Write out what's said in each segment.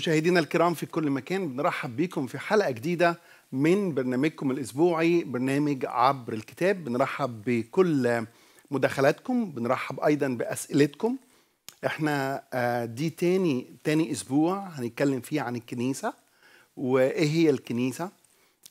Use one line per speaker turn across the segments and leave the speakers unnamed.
مشاهدينا الكرام في كل مكان بنرحب بيكم في حلقة جديدة من برنامجكم الأسبوعي برنامج عبر الكتاب بنرحب بكل مداخلاتكم بنرحب أيضا بأسئلتكم احنا آه، دي تاني تاني أسبوع هنتكلم فيه عن الكنيسة وإيه هي الكنيسة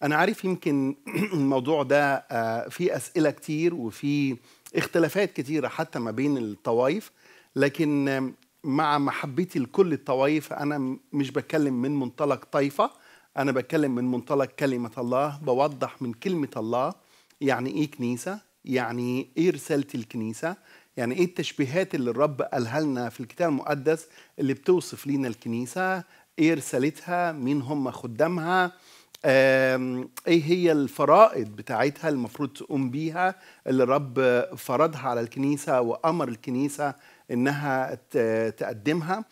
أنا عارف يمكن الموضوع ده آه، فيه أسئلة كتير وفيه اختلافات كتيرة حتى ما بين الطوائف لكن مع محبتي لكل الطوائف انا مش بتكلم من منطلق طائفه انا بتكلم من منطلق كلمه الله بوضح من كلمه الله يعني ايه كنيسه يعني ايه رساله الكنيسه يعني ايه التشبيهات اللي الرب قالها لنا في الكتاب المقدس اللي بتوصف لينا الكنيسه ايه رسالتها مين هم خدامها ايه هي الفرائض بتاعتها المفروض تقوم بيها اللي الرب فرضها على الكنيسه وامر الكنيسه انها تقدمها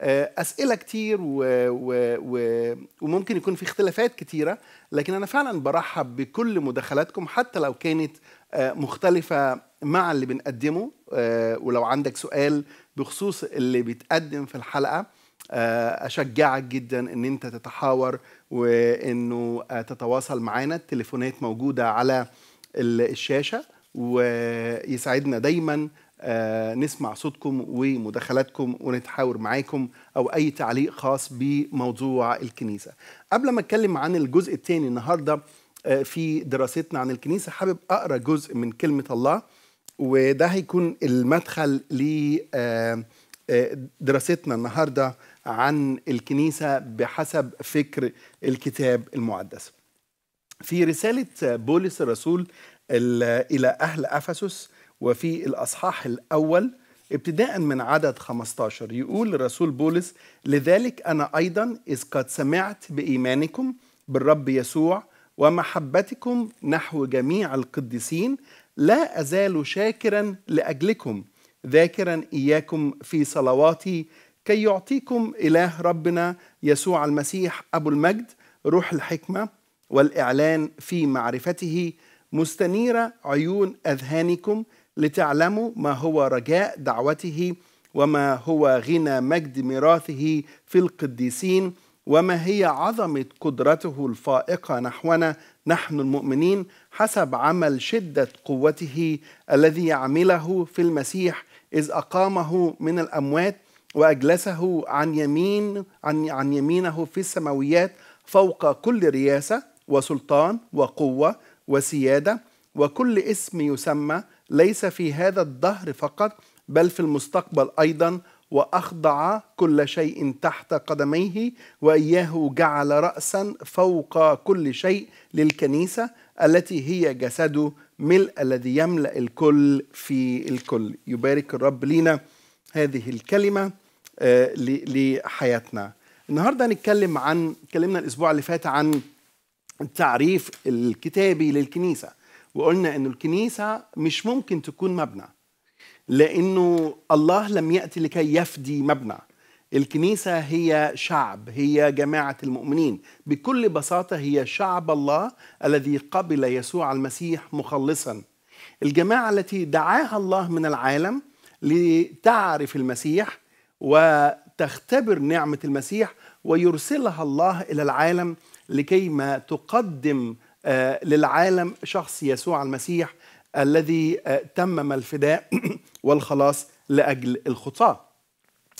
آه، اسئله كتير و... و... و... وممكن يكون في اختلافات كتيره لكن انا فعلا برحب بكل مداخلاتكم حتى لو كانت آه، مختلفه مع اللي بنقدمه آه، ولو عندك سؤال بخصوص اللي بيتقدم في الحلقه اشجعك جدا ان انت تتحاور وانه تتواصل معانا التليفونات موجوده على الشاشه ويسعدنا دايما آه، نسمع صوتكم ومداخلاتكم ونتحاور معاكم او اي تعليق خاص بموضوع الكنيسه قبل ما اتكلم عن الجزء الثاني النهارده آه، في دراستنا عن الكنيسه حابب اقرا جزء من كلمه الله وده هيكون المدخل لدراستنا آه، النهارده عن الكنيسه بحسب فكر الكتاب المقدس في رساله بولس الرسول الى اهل افسس وفي الأصحاح الأول ابتداء من عدد 15 يقول الرسول بولس لذلك أنا أيضا إذ قد سمعت بإيمانكم بالرب يسوع ومحبتكم نحو جميع القديسين لا أزال شاكرا لأجلكم ذاكرا إياكم في صلواتي كي يعطيكم إله ربنا يسوع المسيح أبو المجد روح الحكمة والإعلان في معرفته مستنيرة عيون أذهانكم لتعلموا ما هو رجاء دعوته وما هو غنى مجد ميراثه في القديسين وما هي عظمه قدرته الفائقه نحونا نحن المؤمنين حسب عمل شده قوته الذي يعمله في المسيح اذ اقامه من الاموات واجلسه عن يمين عن, عن يمينه في السماويات فوق كل رياسه وسلطان وقوه وسياده وكل اسم يسمى ليس في هذا الدهر فقط بل في المستقبل ايضا واخضع كل شيء تحت قدميه واياه جعل راسا فوق كل شيء للكنيسه التي هي جسده ملء الذي يملا الكل في الكل يبارك الرب لينا هذه الكلمه آه، لحياتنا النهارده هنتكلم عن اتكلمنا الاسبوع اللي فات عن التعريف الكتابي للكنيسه وقلنا انه الكنيسه مش ممكن تكون مبنى لانه الله لم ياتي لكي يفدي مبنى الكنيسه هي شعب هي جماعه المؤمنين بكل بساطه هي شعب الله الذي قبل يسوع المسيح مخلصا الجماعه التي دعاها الله من العالم لتعرف المسيح وتختبر نعمه المسيح ويرسلها الله الى العالم لكي ما تقدم آه، للعالم شخص يسوع المسيح الذي آه، تمم الفداء والخلاص لاجل الخطاه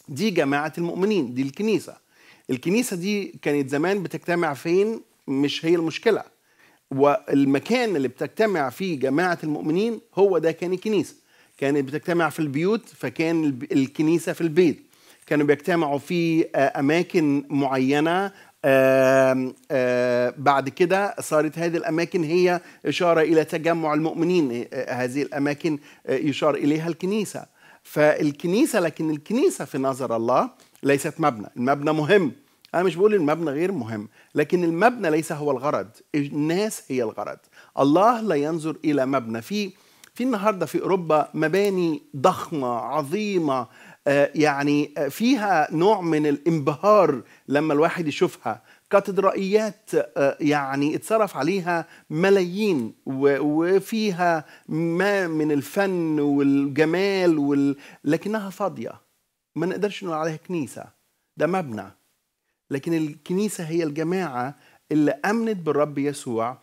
دي جماعه المؤمنين دي الكنيسه الكنيسه دي كانت زمان بتجتمع فين مش هي المشكله والمكان اللي بتجتمع فيه جماعه المؤمنين هو ده كان الكنيسه كانت بتجتمع في البيوت فكان الكنيسه في البيت كانوا بيجتمعوا في آه، اماكن معينه بعد كده صارت هذه الأماكن هي إشارة إلى تجمع المؤمنين هذه الأماكن يشار إليها الكنيسة فالكنيسة لكن الكنيسة في نظر الله ليست مبنى المبنى مهم أنا مش بقول المبنى غير مهم لكن المبنى ليس هو الغرض الناس هي الغرض الله لا ينظر إلى مبنى في في النهاردة في أوروبا مباني ضخمة عظيمة آه، يعني آه، فيها نوع من الانبهار لما الواحد يشوفها كاتدرائيات آه، يعني اتصرف عليها ملايين وفيها ما من الفن والجمال وال... لكنها فاضيه ما نقدرش نقول عليها كنيسه ده مبنى لكن الكنيسه هي الجماعه اللي امنت بالرب يسوع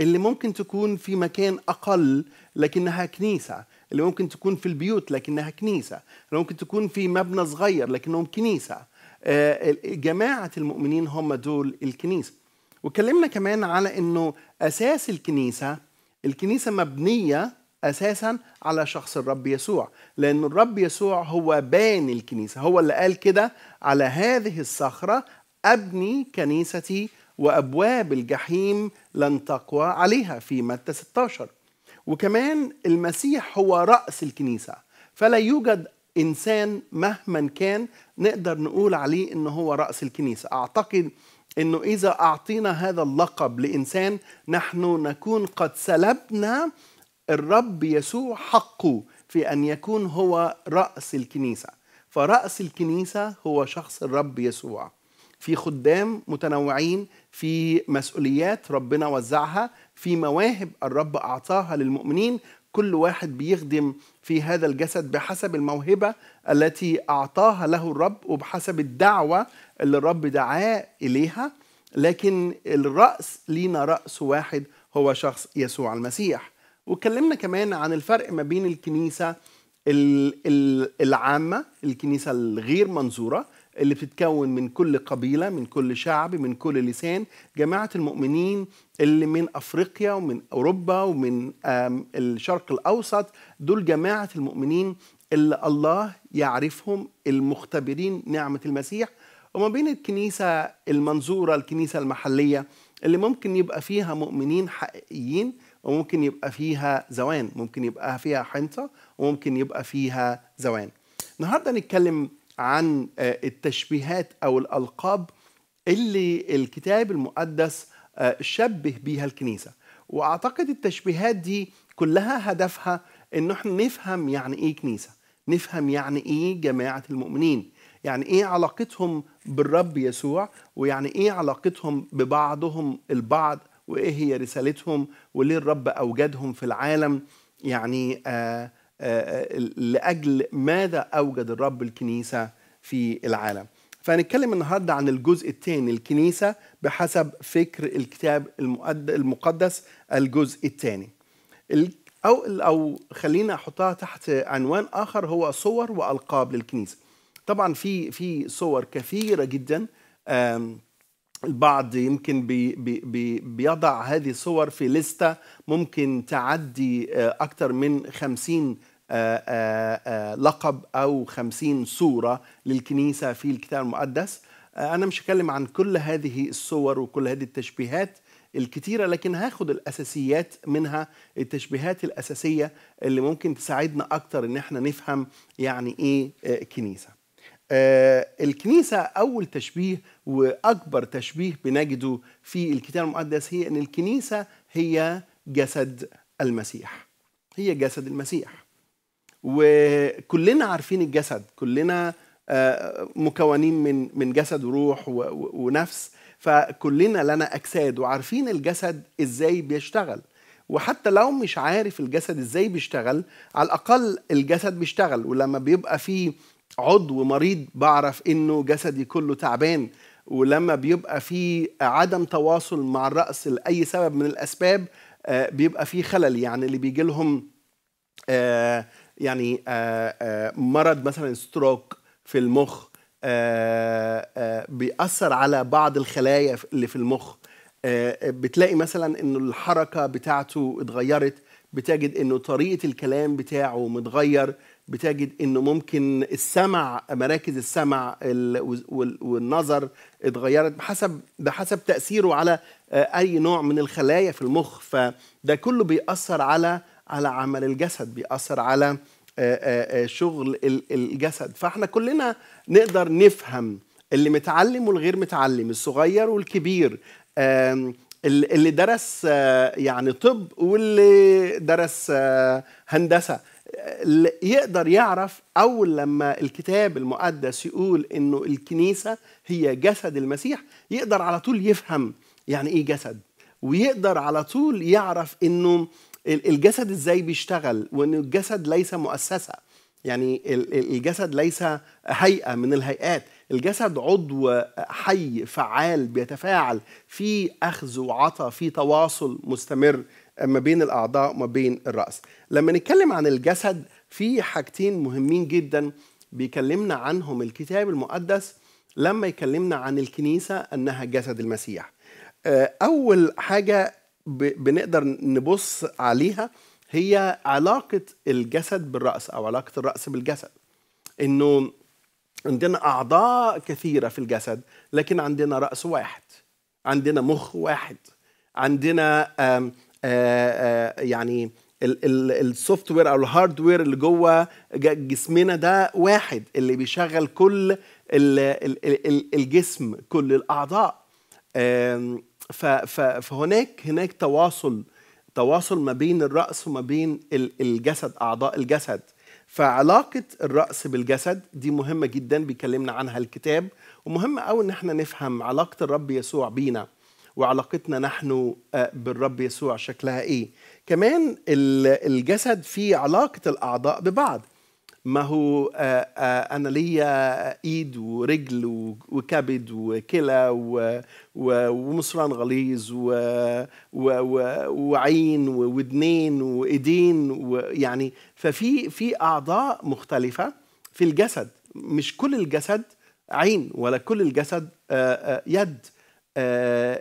اللي ممكن تكون في مكان اقل لكنها كنيسه اللي ممكن تكون في البيوت لكنها كنيسة اللي ممكن تكون في مبنى صغير لكنهم كنيسة آه، جماعة المؤمنين هم دول الكنيسة واتكلمنا كمان على أنه أساس الكنيسة الكنيسة مبنية اساسا على شخص الرب يسوع لان الرب يسوع هو باني الكنيسه هو اللي قال كده على هذه الصخره ابني كنيستي وابواب الجحيم لن تقوى عليها في متى 16 وكمان المسيح هو رأس الكنيسة فلا يوجد إنسان مهما كان نقدر نقول عليه إنه هو رأس الكنيسة أعتقد إنه إذا أعطينا هذا اللقب لإنسان نحن نكون قد سلبنا الرب يسوع حقه في أن يكون هو رأس الكنيسة فرأس الكنيسة هو شخص الرب يسوع في خدام متنوعين في مسؤوليات ربنا وزعها في مواهب الرب أعطاها للمؤمنين كل واحد بيخدم في هذا الجسد بحسب الموهبة التي أعطاها له الرب وبحسب الدعوة اللي الرب دعاه إليها لكن الرأس لينا رأس واحد هو شخص يسوع المسيح واتكلمنا كمان عن الفرق ما بين الكنيسة العامة الكنيسة الغير منظورة اللي بتتكون من كل قبيلة من كل شعب من كل لسان جماعة المؤمنين اللي من أفريقيا ومن أوروبا ومن الشرق الأوسط دول جماعة المؤمنين اللي الله يعرفهم المختبرين نعمة المسيح وما بين الكنيسة المنظورة الكنيسة المحلية اللي ممكن يبقى فيها مؤمنين حقيقيين وممكن يبقى فيها زوان ممكن يبقى فيها حنطة وممكن يبقى فيها زوان النهاردة نتكلم عن آه، التشبيهات او الالقاب اللي الكتاب المقدس آه، شبه بيها الكنيسه واعتقد التشبيهات دي كلها هدفها ان احنا نفهم يعني ايه كنيسه نفهم يعني ايه جماعه المؤمنين يعني ايه علاقتهم بالرب يسوع ويعني ايه علاقتهم ببعضهم البعض وايه هي رسالتهم وليه الرب اوجدهم في العالم يعني آه آه، آه، لاجل ماذا اوجد الرب الكنيسه في العالم فهنتكلم النهارده عن الجزء الثاني الكنيسه بحسب فكر الكتاب المقدس الجزء الثاني او او خلينا احطها تحت عنوان اخر هو صور والقاب للكنيسه طبعا في في صور كثيره جدا البعض يمكن بي بي بيضع هذه الصور في لستة ممكن تعدي آه، أكثر من خمسين آه، آه، لقب أو خمسين صورة للكنيسة في الكتاب المقدس أنا مش هتكلم عن كل هذه الصور وكل هذه التشبيهات الكتيرة لكن هاخد الأساسيات منها التشبيهات الأساسية اللي ممكن تساعدنا أكتر إن احنا نفهم يعني إيه كنيسة آه، الكنيسة أول تشبيه وأكبر تشبيه بنجده في الكتاب المقدس هي أن الكنيسة هي جسد المسيح هي جسد المسيح وكلنا عارفين الجسد كلنا آه، مكونين من من جسد وروح ونفس فكلنا لنا اجساد وعارفين الجسد ازاي بيشتغل وحتى لو مش عارف الجسد ازاي بيشتغل على الاقل الجسد بيشتغل ولما بيبقى فيه عضو مريض بعرف انه جسدي كله تعبان ولما بيبقى في عدم تواصل مع الرأس لأي سبب من الأسباب آه، بيبقى في خلل يعني اللي بيجي لهم آه، يعني آه، مرض مثلا ستروك في المخ بيأثر على بعض الخلايا اللي في المخ بتلاقي مثلا انه الحركه بتاعته اتغيرت بتجد انه طريقه الكلام بتاعه متغير بتجد انه ممكن السمع مراكز السمع والنظر اتغيرت بحسب بحسب تاثيره على آه، اي نوع من الخلايا في المخ فده كله بيأثر على على عمل الجسد بيأثر على آه، آه، شغل الجسد فاحنا كلنا نقدر نفهم اللي متعلم والغير متعلم الصغير والكبير اللي درس يعني طب واللي درس هندسه يقدر يعرف أول لما الكتاب المقدس يقول إنه الكنيسة هي جسد المسيح يقدر على طول يفهم يعني إيه جسد ويقدر على طول يعرف إنه الجسد إزاي بيشتغل وإنه الجسد ليس مؤسسة يعني الجسد ليس هيئة من الهيئات الجسد عضو حي فعال بيتفاعل في أخذ وعطاء في تواصل مستمر ما بين الاعضاء وما بين الراس لما نتكلم عن الجسد في حاجتين مهمين جدا بيكلمنا عنهم الكتاب المقدس لما يكلمنا عن الكنيسه انها جسد المسيح آه، اول حاجه بنقدر نبص عليها هي علاقه الجسد بالراس او علاقه الراس بالجسد انه عندنا اعضاء كثيره في الجسد لكن عندنا راس واحد عندنا مخ واحد عندنا آه، آه، يعني السوفت وير او الهارد وير اللي جوه جسمنا ده واحد اللي بيشغل كل الجسم كل الاعضاء فهناك هناك تواصل تواصل ما بين الراس وما بين الجسد اعضاء الجسد فعلاقه الراس بالجسد دي مهمه جدا بيكلمنا عنها الكتاب ومهم قوي ان احنا نفهم علاقه الرب يسوع بينا وعلاقتنا نحن آه، بالرب يسوع شكلها ايه كمان الجسد فيه علاقه الاعضاء ببعض ما هو آه، آه، انا ليا ايد ورجل وكبد وكلى ومصران غليظ وعين ودنين وايدين يعني ففي في اعضاء مختلفه في الجسد مش كل الجسد عين ولا كل الجسد يد آه،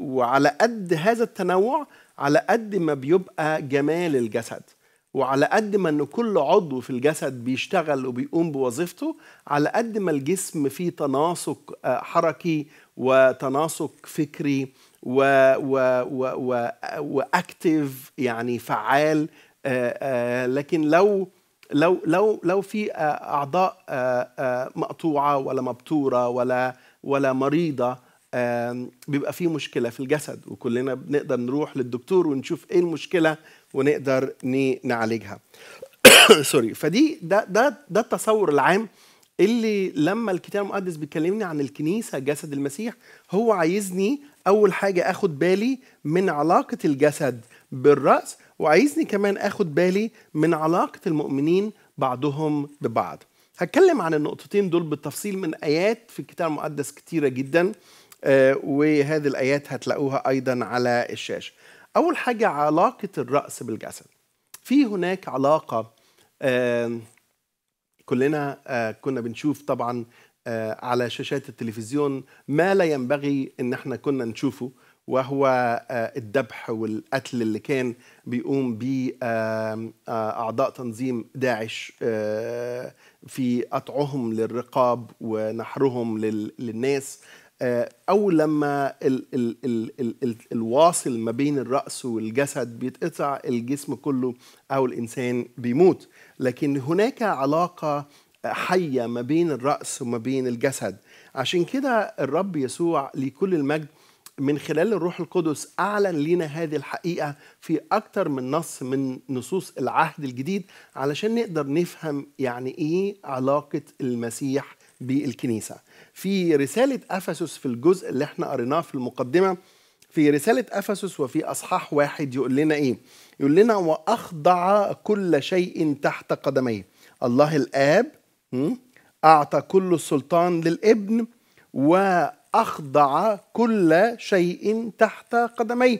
وعلى قد هذا التنوع على قد ما بيبقى جمال الجسد وعلى قد ما ان كل عضو في الجسد بيشتغل وبيقوم بوظيفته على قد ما الجسم فيه تناسق آه، حركي وتناسق فكري و و و و واكتف يعني فعال آه، لكن لو لو لو لو في اعضاء مقطوعه ولا مبتوره ولا ولا مريضه بيبقى فيه مشكله في الجسد وكلنا بنقدر نروح للدكتور ونشوف ايه المشكله ونقدر نعالجها سوري فدي ده ده ده التصور العام اللي لما الكتاب المقدس بيكلمني عن الكنيسه جسد المسيح هو عايزني اول حاجه اخد بالي من علاقه الجسد بالراس وعايزني كمان اخد بالي من علاقه المؤمنين بعضهم ببعض هتكلم عن النقطتين دول بالتفصيل من ايات في الكتاب المقدس كتيره جدا آه، وهذه الآيات هتلاقوها أيضا على الشاشة أول حاجة علاقة الرأس بالجسد في هناك علاقة كلنا آه، كنا بنشوف طبعا آه، على شاشات التلفزيون ما لا ينبغي ان احنا كنا نشوفه وهو الذبح والقتل اللي كان بيقوم به اعضاء تنظيم داعش في قطعهم للرقاب ونحرهم للناس آه، او لما الـ الـ الـ الـ الـ الواصل ما بين الراس والجسد بيتقطع الجسم كله او الانسان بيموت لكن هناك علاقه حيه ما بين الراس وما بين الجسد عشان كده الرب يسوع لكل المجد من خلال الروح القدس اعلن لنا هذه الحقيقه في أكثر من نص من نصوص العهد الجديد علشان نقدر نفهم يعني ايه علاقه المسيح بالكنيسة في رسالة أفسس في الجزء اللي احنا قريناه في المقدمة في رسالة أفسس وفي أصحاح واحد يقول لنا إيه؟ يقول لنا وأخضع كل شيء تحت قدميه الله الآب أعطى كل السلطان للابن وأخضع كل شيء تحت قدميه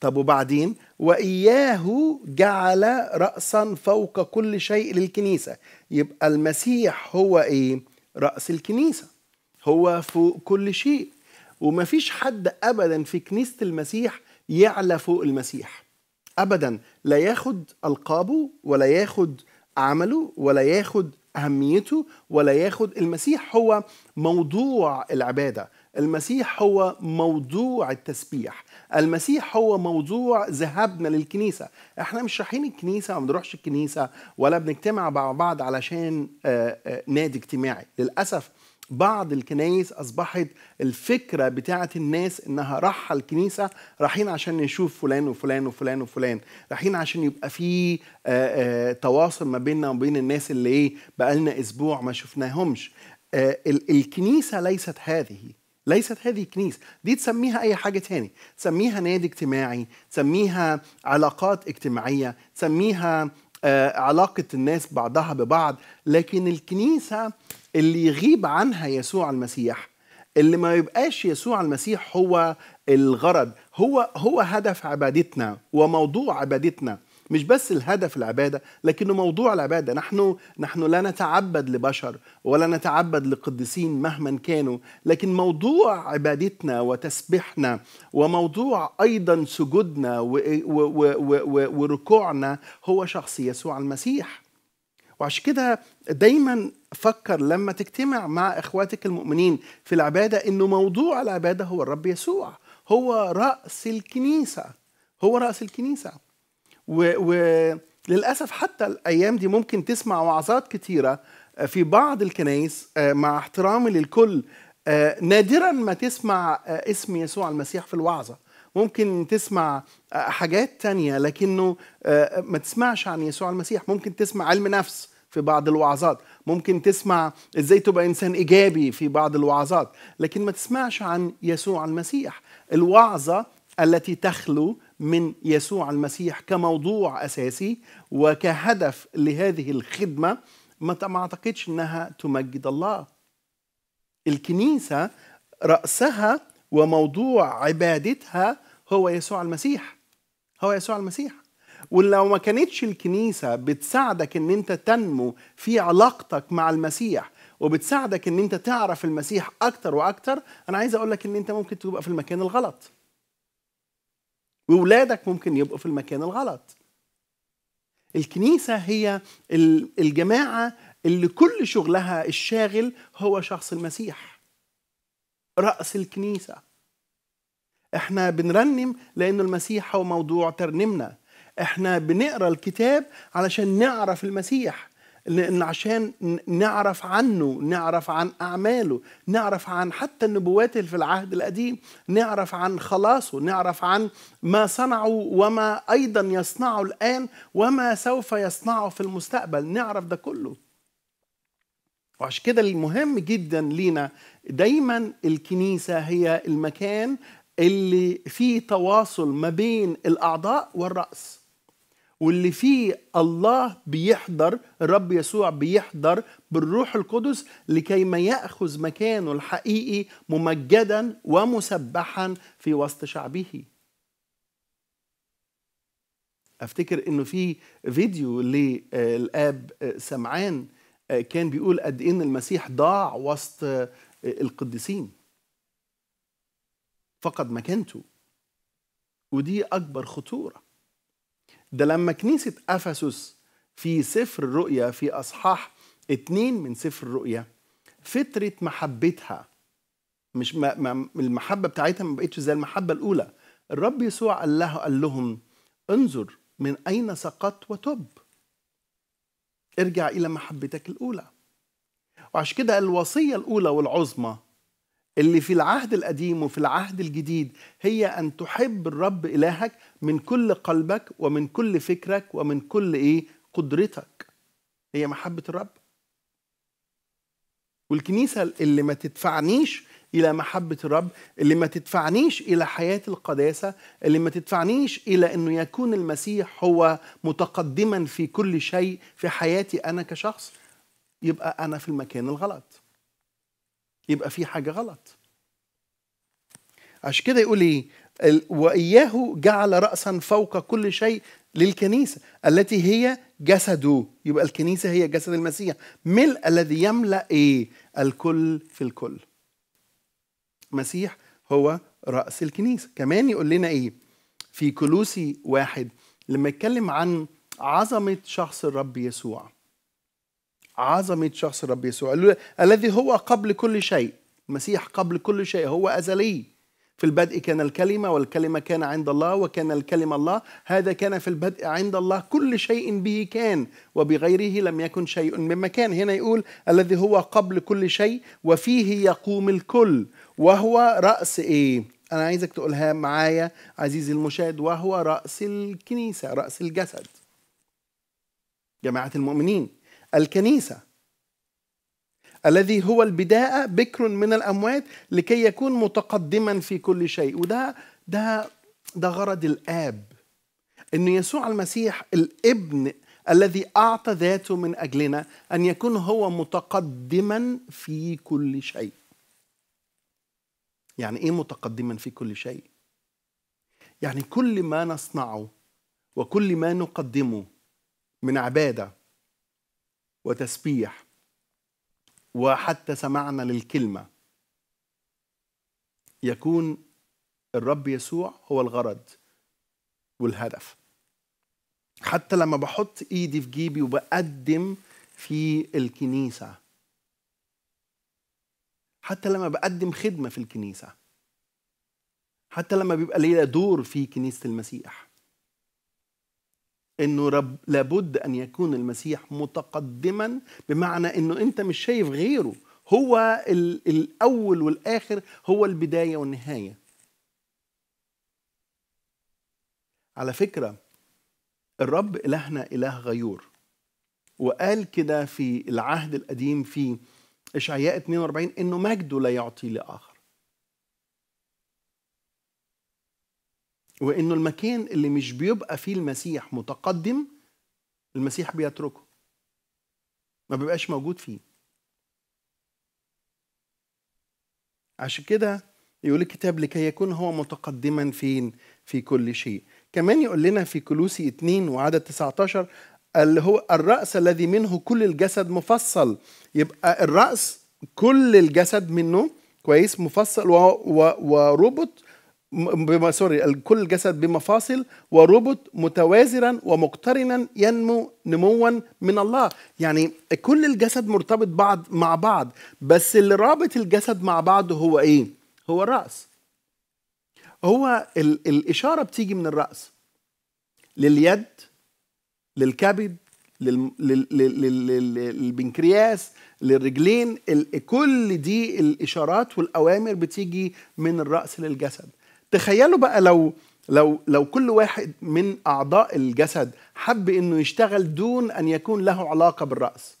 طب وبعدين وإياه جعل رأسا فوق كل شيء للكنيسة يبقى المسيح هو إيه؟ رأس الكنيسة هو فوق كل شيء ومفيش حد أبدا في كنيسة المسيح يعلى فوق المسيح أبدا لا ياخد ألقابه ولا ياخد عمله ولا ياخد أهميته ولا ياخد المسيح هو موضوع العبادة المسيح هو موضوع التسبيح المسيح هو موضوع ذهابنا للكنيسة احنا مش رايحين الكنيسة وما بنروحش الكنيسة ولا بنجتمع مع بعض علشان آه، آه، نادي اجتماعي للأسف بعض الكنايس اصبحت الفكره بتاعه الناس انها راحه الكنيسه رايحين عشان نشوف فلان وفلان وفلان وفلان رايحين عشان يبقى في آه، تواصل ما بيننا وبين الناس اللي ايه بقالنا اسبوع ما شفناهمش الكنيسه ليست هذه ليست هذه كنيسة دي تسميها أي حاجة تاني تسميها نادي اجتماعي تسميها علاقات اجتماعية تسميها آه، علاقة الناس بعضها ببعض لكن الكنيسة اللي يغيب عنها يسوع المسيح اللي ما يبقاش يسوع المسيح هو الغرض هو هو هدف عبادتنا وموضوع عبادتنا مش بس الهدف العباده لكنه موضوع العباده نحن نحن لا نتعبد لبشر ولا نتعبد لقديسين مهما كانوا لكن موضوع عبادتنا وتسبيحنا وموضوع ايضا سجودنا وركوعنا هو شخص يسوع المسيح وعشان كده دايما فكر لما تجتمع مع اخواتك المؤمنين في العباده انه موضوع العباده هو الرب يسوع هو راس الكنيسه هو راس الكنيسه وللاسف حتى الايام دي ممكن تسمع وعظات كتيره آه، في بعض الكنائس آه، مع احترامي للكل آه، نادرا ما تسمع اسم يسوع المسيح في الوعظه ممكن تسمع حاجات تانية لكنه ما تسمعش عن يسوع المسيح ممكن تسمع علم نفس في بعض الوعظات ممكن تسمع ازاي تبقى انسان ايجابي في بعض الوعظات لكن ما تسمعش عن يسوع المسيح الوعظه التي تخلو من يسوع المسيح كموضوع اساسي وكهدف لهذه الخدمه ما اعتقدش انها تمجد الله. الكنيسه راسها وموضوع عبادتها هو يسوع المسيح. هو يسوع المسيح. ولو ما كانتش الكنيسه بتساعدك ان انت تنمو في علاقتك مع المسيح وبتساعدك ان انت تعرف المسيح اكتر واكتر انا عايز اقول لك ان انت ممكن تبقى في المكان الغلط وولادك ممكن يبقوا في المكان الغلط الكنيسة هي الجماعة اللي كل شغلها الشاغل هو شخص المسيح رأس الكنيسة احنا بنرنم لأن المسيح هو موضوع ترنمنا احنا بنقرا الكتاب علشان نعرف المسيح لأن عشان نعرف عنه نعرف عن أعماله نعرف عن حتى النبوات اللي في العهد القديم نعرف عن خلاصه نعرف عن ما صنعه وما أيضا يصنعه الآن وما سوف يصنعه في المستقبل نعرف ده كله وعشان كده المهم جدا لينا دايما الكنيسة هي المكان اللي فيه تواصل ما بين الأعضاء والرأس واللي فيه الله بيحضر الرب يسوع بيحضر بالروح القدس لكي ما ياخذ مكانه الحقيقي ممجدا ومسبحا في وسط شعبه افتكر انه في فيديو للاب آه، آه، سمعان آه، كان بيقول قد إيه ان المسيح ضاع وسط القديسين فقد مكانته ودي اكبر خطوره ده لما كنيسة أفسس في سفر الرؤيا في أصحاح اتنين من سفر الرؤيا فترة محبتها مش ما ما المحبة بتاعتها ما بقتش زي المحبة الأولى الرب يسوع قال له قال لهم انظر من أين سقطت وتب ارجع إلى محبتك الأولى وعشان كده الوصية الأولى والعظمى اللي في العهد القديم وفي العهد الجديد هي أن تحب الرب إلهك من كل قلبك ومن كل فكرك ومن كل إيه قدرتك هي محبة الرب والكنيسة اللي ما تدفعنيش إلى محبة الرب اللي ما تدفعنيش إلى حياة القداسة اللي ما تدفعنيش إلى أنه يكون المسيح هو متقدما في كل شيء في حياتي أنا كشخص يبقى أنا في المكان الغلط يبقى في حاجه غلط عشان كده يقول ايه واياه جعل راسا فوق كل شيء للكنيسه التي هي جسده يبقى الكنيسه هي جسد المسيح ملء الذي يملا ايه الكل في الكل مسيح هو راس الكنيسه كمان يقول لنا ايه في كلوسي واحد لما يتكلم عن عظمه شخص الرب يسوع عظمة شخص الرب يسوع الذي هو قبل كل شيء المسيح قبل كل شيء هو أزلي في البدء كان الكلمة والكلمة كان عند الله وكان الكلمة الله هذا كان في البدء عند الله كل شيء به كان وبغيره لم يكن شيء مما كان هنا يقول الذي هو قبل كل شيء وفيه يقوم الكل وهو رأس إيه أنا عايزك تقولها معايا عزيزي المشاهد وهو رأس الكنيسة رأس الجسد جماعة المؤمنين الكنيسة الذي هو البداء بكر من الأموات لكي يكون متقدما في كل شيء وده ده ده غرض الآب أن يسوع المسيح الابن الذي أعطى ذاته من أجلنا أن يكون هو متقدما في كل شيء يعني إيه متقدما في كل شيء؟ يعني كل ما نصنعه وكل ما نقدمه من عباده وتسبيح وحتى سمعنا للكلمه يكون الرب يسوع هو الغرض والهدف حتى لما بحط ايدي في جيبي وبقدم في الكنيسه حتى لما بقدم خدمه في الكنيسه حتى لما بيبقى ليا دور في كنيسه المسيح انه رب لابد ان يكون المسيح متقدما بمعنى انه انت مش شايف غيره هو الاول والاخر هو البدايه والنهايه على فكره الرب الهنا اله غيور وقال كده في العهد القديم في اشعياء 42 انه مجده لا يعطي لاخر وانه المكان اللي مش بيبقى فيه المسيح متقدم المسيح بيتركه ما بيبقاش موجود فيه عشان كده يقول الكتاب لكي يكون هو متقدما فين في كل شيء كمان يقول لنا في كلوسي 2 وعدد 19 اللي هو الرأس الذي منه كل الجسد مفصل يبقى الرأس كل الجسد منه كويس مفصل وربط بما سوري كل جسد بمفاصل وربط متوازرا ومقترنا ينمو نموا من الله يعني كل الجسد مرتبط بعض مع بعض بس اللي رابط الجسد مع بعض هو ايه هو الراس هو ال- الاشاره بتيجي من الراس لليد للكبد لل- لل- لل- للبنكرياس للرجلين ال- كل دي الاشارات والاوامر بتيجي من الراس للجسد تخيلوا بقى لو لو لو كل واحد من اعضاء الجسد حب انه يشتغل دون ان يكون له علاقه بالراس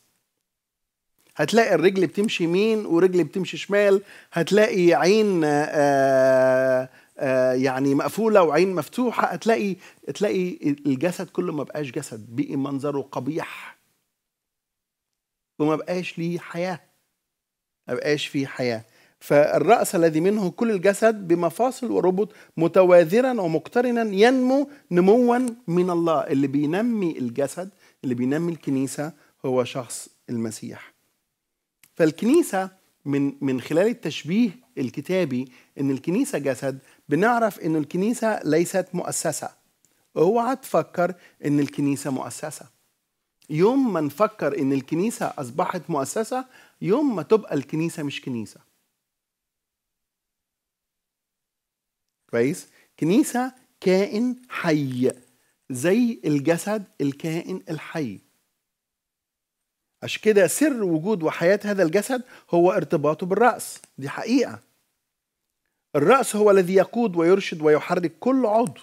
هتلاقي الرجل بتمشي يمين ورجل بتمشي شمال هتلاقي عين آآ آه، آآ آه، آه، يعني مقفوله وعين مفتوحه هتلاقي تلاقي الجسد كله ما بقاش جسد بقي منظره قبيح وما بقاش ليه حياه ما بقاش فيه حياه فالرأس الذي منه كل الجسد بمفاصل وربط متوازرا ومقترنا ينمو نموا من الله اللي بينمي الجسد اللي بينمي الكنيسة هو شخص المسيح فالكنيسة من من خلال التشبيه الكتابي ان الكنيسة جسد بنعرف انه الكنيسة ليست مؤسسة اوعى تفكر ان الكنيسة مؤسسة يوم ما نفكر ان الكنيسة اصبحت مؤسسة يوم ما تبقى الكنيسة مش كنيسة كويس كنيسة كائن حي زي الجسد الكائن الحي عشان كده سر وجود وحياة هذا الجسد هو ارتباطه بالرأس دي حقيقة الرأس هو الذي يقود ويرشد ويحرك كل عضو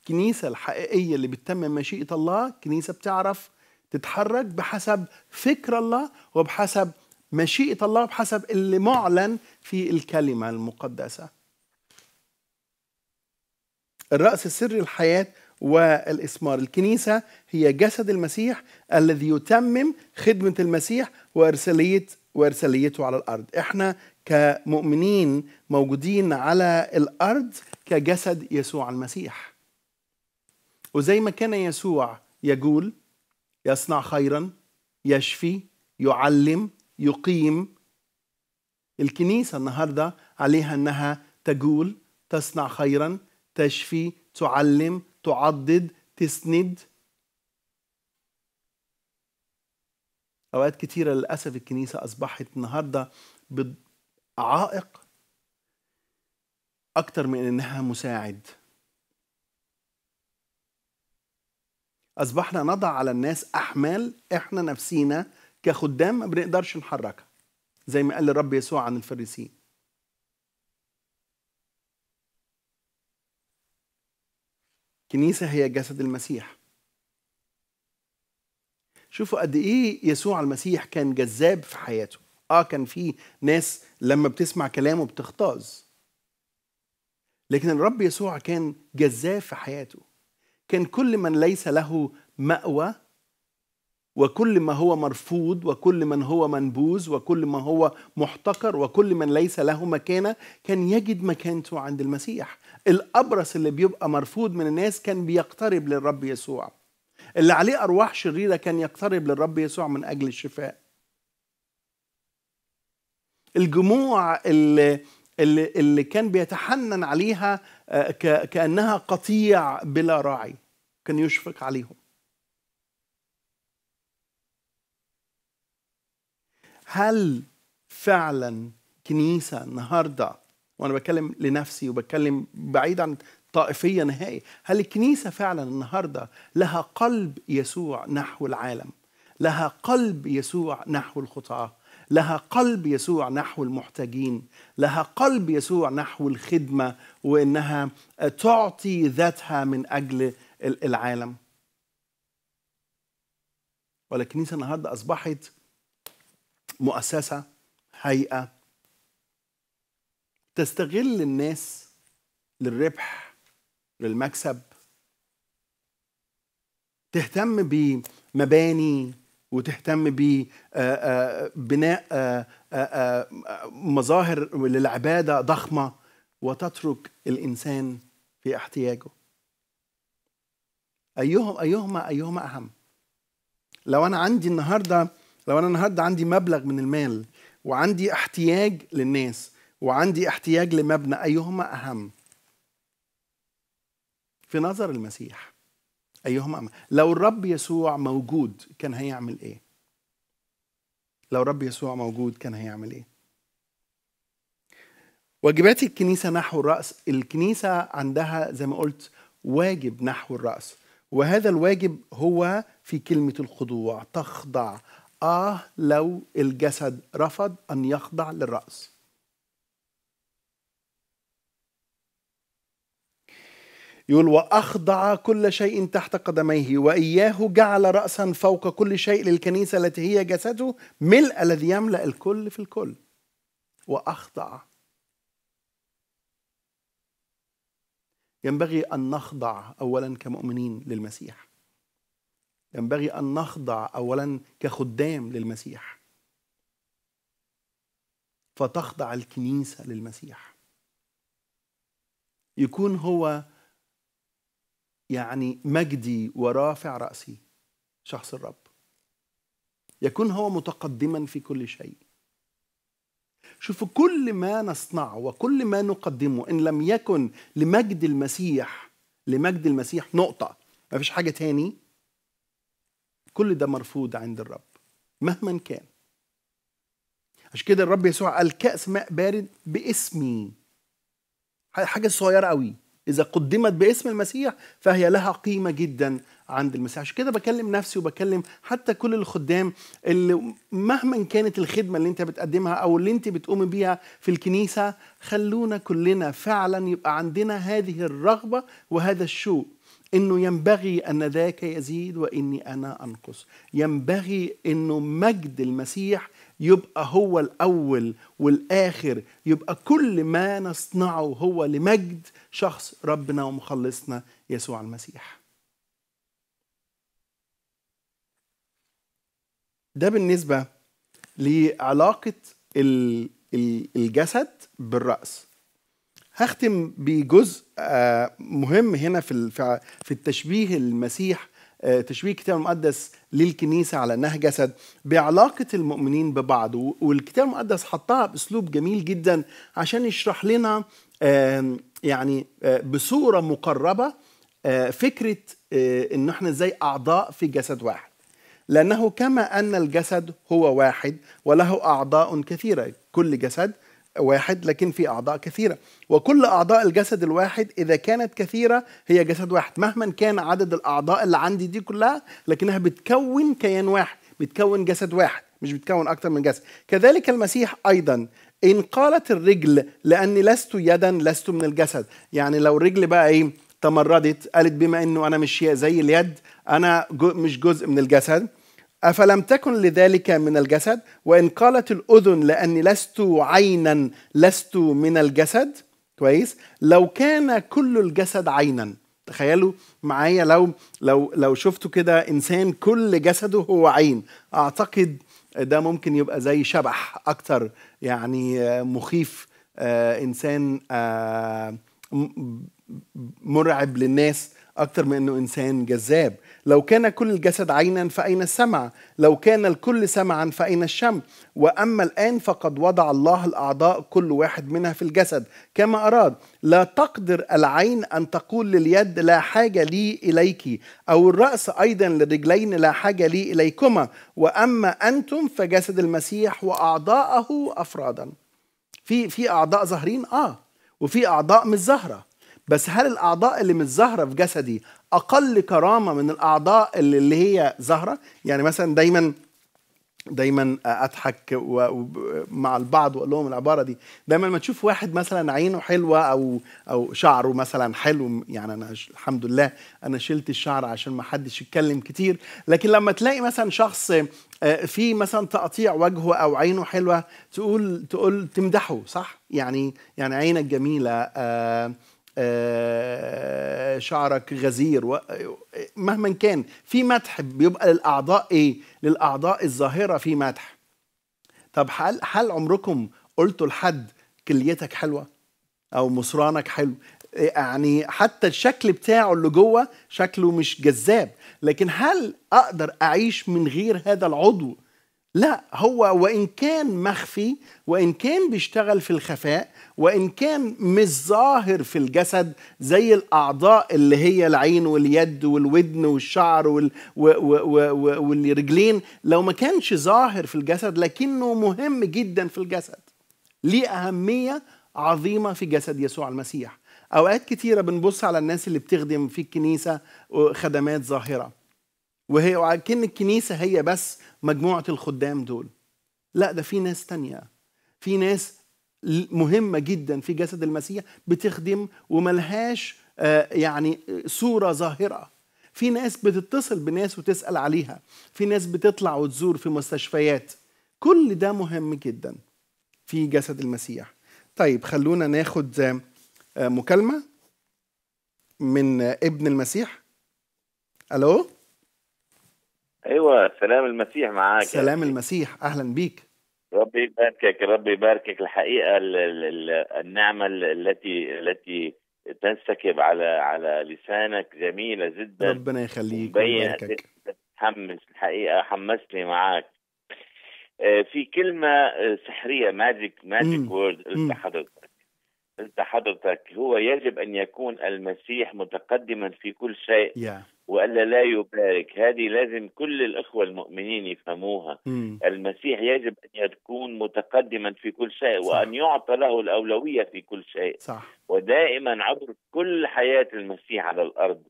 الكنيسة الحقيقية اللي بتتمم مشيئة الله كنيسة بتعرف تتحرك بحسب فكر الله وبحسب مشيئة الله وبحسب اللي معلن في الكلمة المقدسة الرأس السري الحياة والإثمار الكنيسة هي جسد المسيح الذي يتمم خدمة المسيح وإرسالية وإرساليته على الأرض إحنا كمؤمنين موجودين على الأرض كجسد يسوع المسيح وزي ما كان يسوع يجول يصنع خيرا يشفي يعلم يقيم الكنيسة النهاردة عليها أنها تجول تصنع خيرا تشفي تعلم تعضد تسند اوقات كتيره للاسف الكنيسه اصبحت النهارده عائق اكتر من انها مساعد اصبحنا نضع على الناس احمال احنا نفسينا كخدام ما بنقدرش نحركها زي ما قال الرب يسوع عن الفريسيين الكنيسة هي جسد المسيح شوفوا قد ايه يسوع المسيح كان جذاب في حياته اه كان في ناس لما بتسمع كلامه بتختاز لكن الرب يسوع كان جذاب في حياته كان كل من ليس له مأوى وكل ما هو مرفوض وكل من هو منبوذ وكل ما هو محتقر وكل من ليس له مكانه كان يجد مكانته عند المسيح الأبرص اللي بيبقى مرفوض من الناس كان بيقترب للرب يسوع اللي عليه أرواح شريرة كان يقترب للرب يسوع من أجل الشفاء الجموع اللي اللي, اللي كان بيتحنن عليها آه، كأنها قطيع بلا راعي كان يشفق عليهم هل فعلا كنيسة النهارده وانا بتكلم لنفسي وبتكلم بعيد عن طائفيه نهائي هل الكنيسه فعلا النهارده لها قلب يسوع نحو العالم لها قلب يسوع نحو الخطاه لها قلب يسوع نحو المحتاجين لها قلب يسوع نحو الخدمه وانها تعطي ذاتها من اجل العالم ولا الكنيسه النهارده اصبحت مؤسسه هيئه تستغل الناس للربح للمكسب تهتم بمباني وتهتم ببناء مظاهر للعبادة ضخمة وتترك الإنسان في احتياجه ايهما أيهما أيهما أهم لو أنا عندي النهاردة لو أنا النهاردة عندي مبلغ من المال وعندي احتياج للناس وعندي احتياج لمبنى أيهما أهم في نظر المسيح أيهما أهم لو الرب يسوع موجود كان هيعمل إيه لو الرب يسوع موجود كان هيعمل إيه واجبات الكنيسة نحو الرأس الكنيسة عندها زي ما قلت واجب نحو الرأس وهذا الواجب هو في كلمة الخضوع تخضع آه لو الجسد رفض أن يخضع للرأس يقول واخضع كل شيء تحت قدميه واياه جعل راسا فوق كل شيء للكنيسه التي هي جسده ملء الذي يملا الكل في الكل واخضع ينبغي ان نخضع اولا كمؤمنين للمسيح ينبغي ان نخضع اولا كخدام للمسيح فتخضع الكنيسه للمسيح يكون هو يعني مجدي ورافع رأسي شخص الرب يكون هو متقدما في كل شيء شوفوا كل ما نصنعه وكل ما نقدمه إن لم يكن لمجد المسيح لمجد المسيح نقطة ما فيش حاجة تاني كل ده مرفوض عند الرب مهما كان عشان كده الرب يسوع قال كأس ماء بارد باسمي حاجة صغيرة قوي إذا قدمت باسم المسيح فهي لها قيمة جدا عند المسيح عشان كده بكلم نفسي وبكلم حتى كل الخدام اللي مهما كانت الخدمة اللي انت بتقدمها أو اللي انت بتقوم بيها في الكنيسة خلونا كلنا فعلا يبقى عندنا هذه الرغبة وهذا الشوق انه ينبغي ان ذاك يزيد واني انا انقص ينبغي انه مجد المسيح يبقى هو الأول والآخر يبقى كل ما نصنعه هو لمجد شخص ربنا ومخلصنا يسوع المسيح ده بالنسبة لعلاقة الجسد بالرأس هختم بجزء آه، مهم هنا في في التشبيه المسيح تشبيه الكتاب المقدس للكنيسة على أنها جسد بعلاقة المؤمنين ببعض والكتاب المقدس حطها بأسلوب جميل جدا عشان يشرح لنا يعني بصورة مقربة فكرة إن احنا إزاي أعضاء في جسد واحد لأنه كما أن الجسد هو واحد وله أعضاء كثيرة كل جسد واحد لكن في أعضاء كثيرة وكل أعضاء الجسد الواحد إذا كانت كثيرة هي جسد واحد مهما كان عدد الأعضاء اللي عندي دي كلها لكنها بتكون كيان واحد بتكون جسد واحد مش بتكون أكتر من جسد كذلك المسيح أيضا إن قالت الرجل لأني لست يدا لست من الجسد يعني لو الرجل بقى إيه تمردت قالت بما انه انا مش زي اليد انا جو مش جزء من الجسد أفلم تكن لذلك من الجسد وإن قالت الأذن لأني لست عينا لست من الجسد كويس لو كان كل الجسد عينا تخيلوا معايا لو لو لو شفتوا كده انسان كل جسده هو عين اعتقد ده ممكن يبقى زي شبح اكتر يعني مخيف آه، انسان آه، مرعب للناس اكتر من انه انسان جذاب لو كان كل الجسد عينا فأين السمع لو كان الكل سمعا فأين الشم وأما الآن فقد وضع الله الأعضاء كل واحد منها في الجسد كما أراد لا تقدر العين أن تقول لليد لا حاجة لي إليك أو الرأس أيضا للرجلين لا حاجة لي إليكما وأما أنتم فجسد المسيح وأعضاءه أفرادا في في أعضاء ظاهرين آه وفي أعضاء مش ظاهرة بس هل الاعضاء اللي مش ظاهره في جسدي اقل كرامه من الاعضاء اللي, اللي هي ظاهره يعني مثلا دايما دايما اضحك مع البعض واقول لهم العباره دي دايما ما تشوف واحد مثلا عينه حلوه او او شعره مثلا حلو يعني انا الحمد لله انا شلت الشعر عشان ما حدش يتكلم كتير لكن لما تلاقي مثلا شخص آه، في مثلا تقطيع وجهه او عينه حلوه تقول تقول تمدحه صح يعني يعني عينك جميله آه آه، شعرك غزير مهما كان في مدح بيبقى للاعضاء ايه للاعضاء الظاهره في مدح طب هل هل عمركم قلتوا لحد كليتك حلوه او مصرانك حلو يعني حتى الشكل بتاعه اللي جوه شكله مش جذاب لكن هل اقدر اعيش من غير هذا العضو لا هو وإن كان مخفي وإن كان بيشتغل في الخفاء وإن كان مش ظاهر في الجسد زي الأعضاء اللي هي العين واليد والودن والشعر وال... و... و... و... والرجلين لو ما كانش ظاهر في الجسد لكنه مهم جدا في الجسد ليه أهمية عظيمة في جسد يسوع المسيح أوقات كتيرة بنبص على الناس اللي بتخدم في الكنيسة خدمات ظاهرة وهي وكأن الكنيسة هي بس مجموعة الخدام دول لا ده في ناس تانية في ناس مهمة جدا في جسد المسيح بتخدم وملهاش آه، يعني صورة ظاهرة في ناس بتتصل بناس وتسأل عليها في ناس بتطلع وتزور في مستشفيات كل ده مهم جدا في جسد المسيح طيب خلونا ناخد آه، آه، مكالمة من ابن المسيح ألو
ايوه سلام المسيح معاك سلام
المسيح اهلا بيك
ربي يباركك ربي يباركك الحقيقه الـ الـ النعمه التي التي تنسكب على على لسانك جميله جدا ربنا
يخليك ويباركك
حمس الحقيقه حمسني معاك آه، في كلمه آه، سحريه ماجيك ماجيك وورد قلت حضرتك انت حضرتك هو يجب ان يكون المسيح متقدما في كل شيء yeah. والا لا يبارك هذه لازم كل الاخوه المؤمنين يفهموها mm. المسيح يجب ان يكون متقدما في كل شيء صح. وان يعطى له الاولويه في كل شيء صح. ودائما عبر كل حياه المسيح على الارض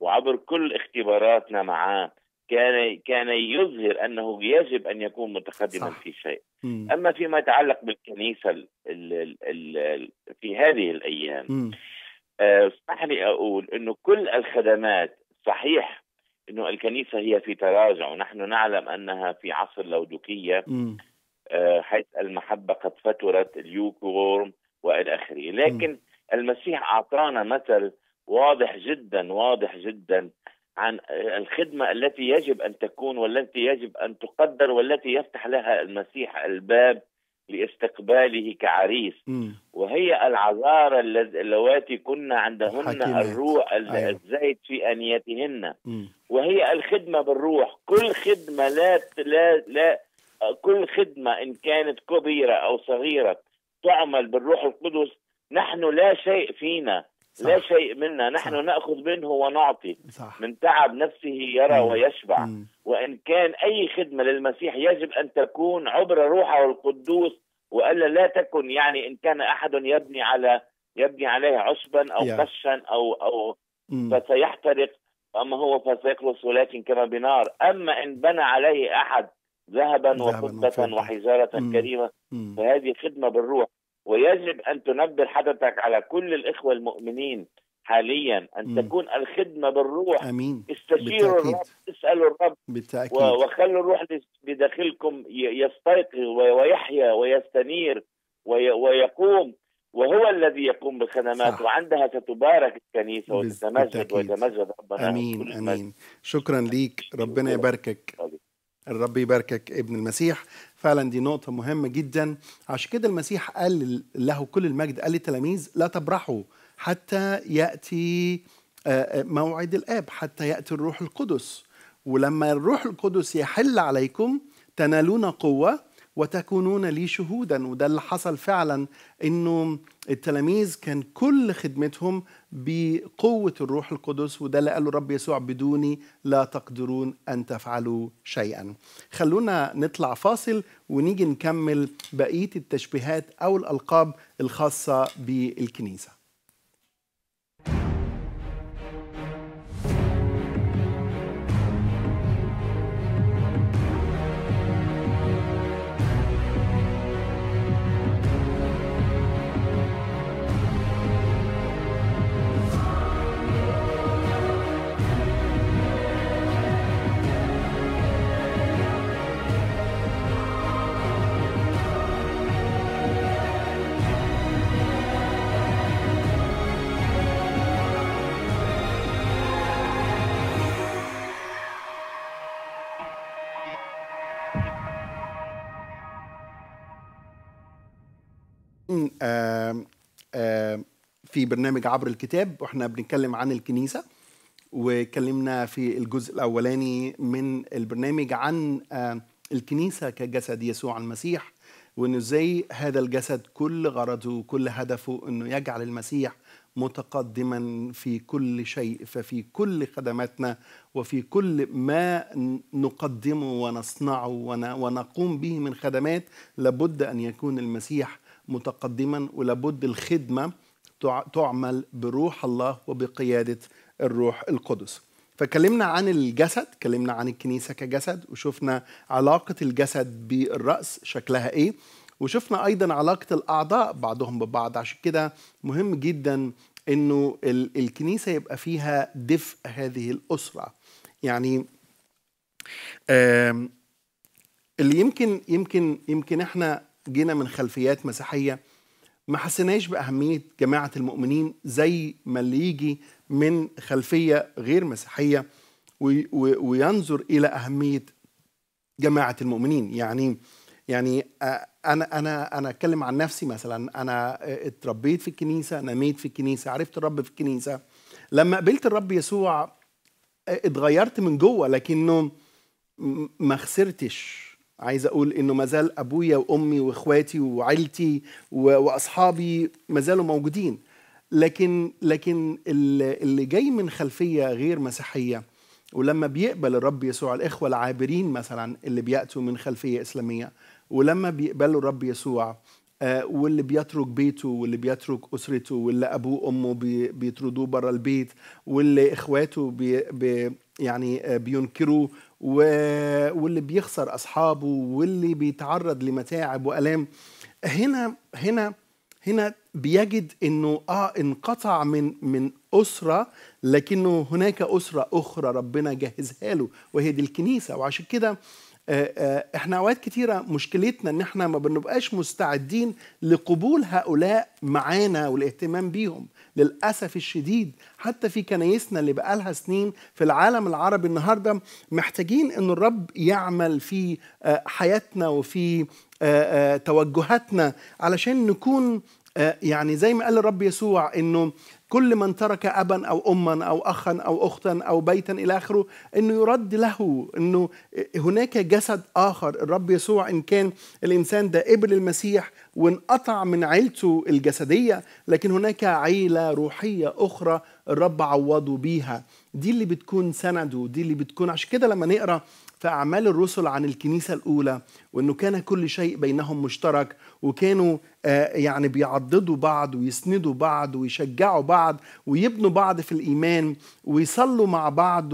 وعبر كل اختباراتنا معاه كان كان يظهر انه يجب ان يكون متقدما في شيء مم. اما فيما يتعلق بالكنيسه الـ الـ الـ في هذه الايام اسمح آه، لي اقول انه كل الخدمات صحيح انه الكنيسه هي في تراجع ونحن نعلم انها في عصر لودوكيه آه، حيث المحبه قد فترت اليوكورم والى اخره، لكن المسيح اعطانا مثل واضح جدا واضح جدا عن الخدمة التي يجب أن تكون والتي يجب أن تقدر والتي يفتح لها المسيح الباب لاستقباله كعريس مم. وهي العذارى اللواتي كنا عندهن الروح أيوة. الزيت في انيتهن وهي الخدمه بالروح كل خدمه لا لا لا كل خدمه ان كانت كبيره او صغيره تعمل بالروح القدس نحن لا شيء فينا صح. لا شيء منا نحن صح. نأخذ منه ونعطي صح. من تعب نفسه يرى مم. ويشبع مم. وإن كان أي خدمة للمسيح يجب أن تكون عبر روحه القدوس وألا لا تكن يعني إن كان أحد يبني على يبني عليه عشبا أو قشا أو أو مم. فسيحترق أما هو فسيخلص ولكن كما بنار أما إن بنى عليه أحد ذهبا وفضة وحجارة كريمة فهذه خدمة بالروح ويجب أن تنبه حضرتك على كل الإخوة المؤمنين حاليا أن تكون الخدمة بالروح أمين استشيروا بالتأكيد. الرب اسألوا الرب
بالتأكيد. وخلوا
الروح بداخلكم يستيقظ ويحيا ويستنير ويقوم وهو الذي يقوم بالخدمات وعندها ستبارك الكنيسة وتتمجد ويتمجد
ربنا أمين أمين شكرا ليك ربنا يباركك الرب يباركك ابن المسيح فعلا دي نقطة مهمة جدا عشان كده المسيح قال له كل المجد قال للتلاميذ لا تبرحوا حتى يأتي آه، آه، موعد الآب حتى يأتي الروح القدس ولما الروح القدس يحل عليكم تنالون قوة وتكونون لي شهودا وده اللي حصل فعلا انه التلاميذ كان كل خدمتهم بقوه الروح القدس وده اللي قاله الرب يسوع بدوني لا تقدرون ان تفعلوا شيئا. خلونا نطلع فاصل ونيجي نكمل بقيه التشبيهات او الالقاب الخاصه بالكنيسه. في برنامج عبر الكتاب واحنا بنتكلم عن الكنيسه واتكلمنا في الجزء الاولاني من البرنامج عن الكنيسه كجسد يسوع المسيح وانه ازاي هذا الجسد كل غرضه وكل هدفه انه يجعل المسيح متقدما في كل شيء ففي كل خدماتنا وفي كل ما نقدمه ونصنعه ونقوم به من خدمات لابد ان يكون المسيح متقدما ولابد الخدمة تعمل بروح الله وبقيادة الروح القدس فكلمنا عن الجسد كلمنا عن الكنيسة كجسد وشفنا علاقة الجسد بالرأس شكلها ايه وشفنا ايضا علاقة الاعضاء بعضهم ببعض عشان كده مهم جدا انه الكنيسة يبقى فيها دفء هذه الأسرة يعني اللي يمكن يمكن يمكن احنا جينا من خلفيات مسيحيه ما حسيناش باهميه جماعه المؤمنين زي ما اللي يجي من خلفيه غير مسيحيه وينظر الى اهميه جماعه المؤمنين يعني يعني انا انا انا اتكلم عن نفسي مثلا انا اتربيت في الكنيسه نميت في الكنيسه عرفت الرب في الكنيسه لما قبلت الرب يسوع اتغيرت من جوه لكنه ما خسرتش عايز اقول انه مازال ابويا وامي واخواتي وعيلتي واصحابي مازالوا موجودين لكن لكن اللي جاي من خلفيه غير مسيحيه ولما بيقبل الرب يسوع الاخوه العابرين مثلا اللي بياتوا من خلفيه اسلاميه ولما بيقبلوا الرب يسوع آه، واللي بيترك بيته واللي بيترك اسرته واللي ابوه وامه بيطردوه بره البيت واللي اخواته بي بي يعني آه، بينكروا و... واللي بيخسر اصحابه واللي بيتعرض لمتاعب والام هنا هنا هنا بيجد انه اه انقطع من من اسره لكنه هناك اسره اخرى ربنا جهزها له وهي دي الكنيسه وعشان كده آه، آه، احنا اوقات كتيره مشكلتنا ان احنا ما بنبقاش مستعدين لقبول هؤلاء معانا والاهتمام بيهم للاسف الشديد حتى في كنايسنا اللي بقالها سنين في العالم العربي النهارده محتاجين ان الرب يعمل في آه، حياتنا وفي توجهاتنا علشان نكون يعني زي ما قال الرب يسوع انه كل من ترك أبا أو أما أو أخا أو أختا أو بيتا إلى آخره أنه يرد له أنه هناك جسد آخر الرب يسوع إن كان الإنسان ده قبل المسيح وانقطع من عيلته الجسدية لكن هناك عيلة روحية أخرى الرب عوضه بيها دي اللي بتكون سنده دي اللي بتكون عشان كده لما نقرأ في أعمال الرسل عن الكنيسة الأولى وأنه كان كل شيء بينهم مشترك وكانوا آه، يعني بيعضدوا بعض ويسندوا بعض ويشجعوا بعض ويبنوا بعض في الإيمان ويصلوا مع بعض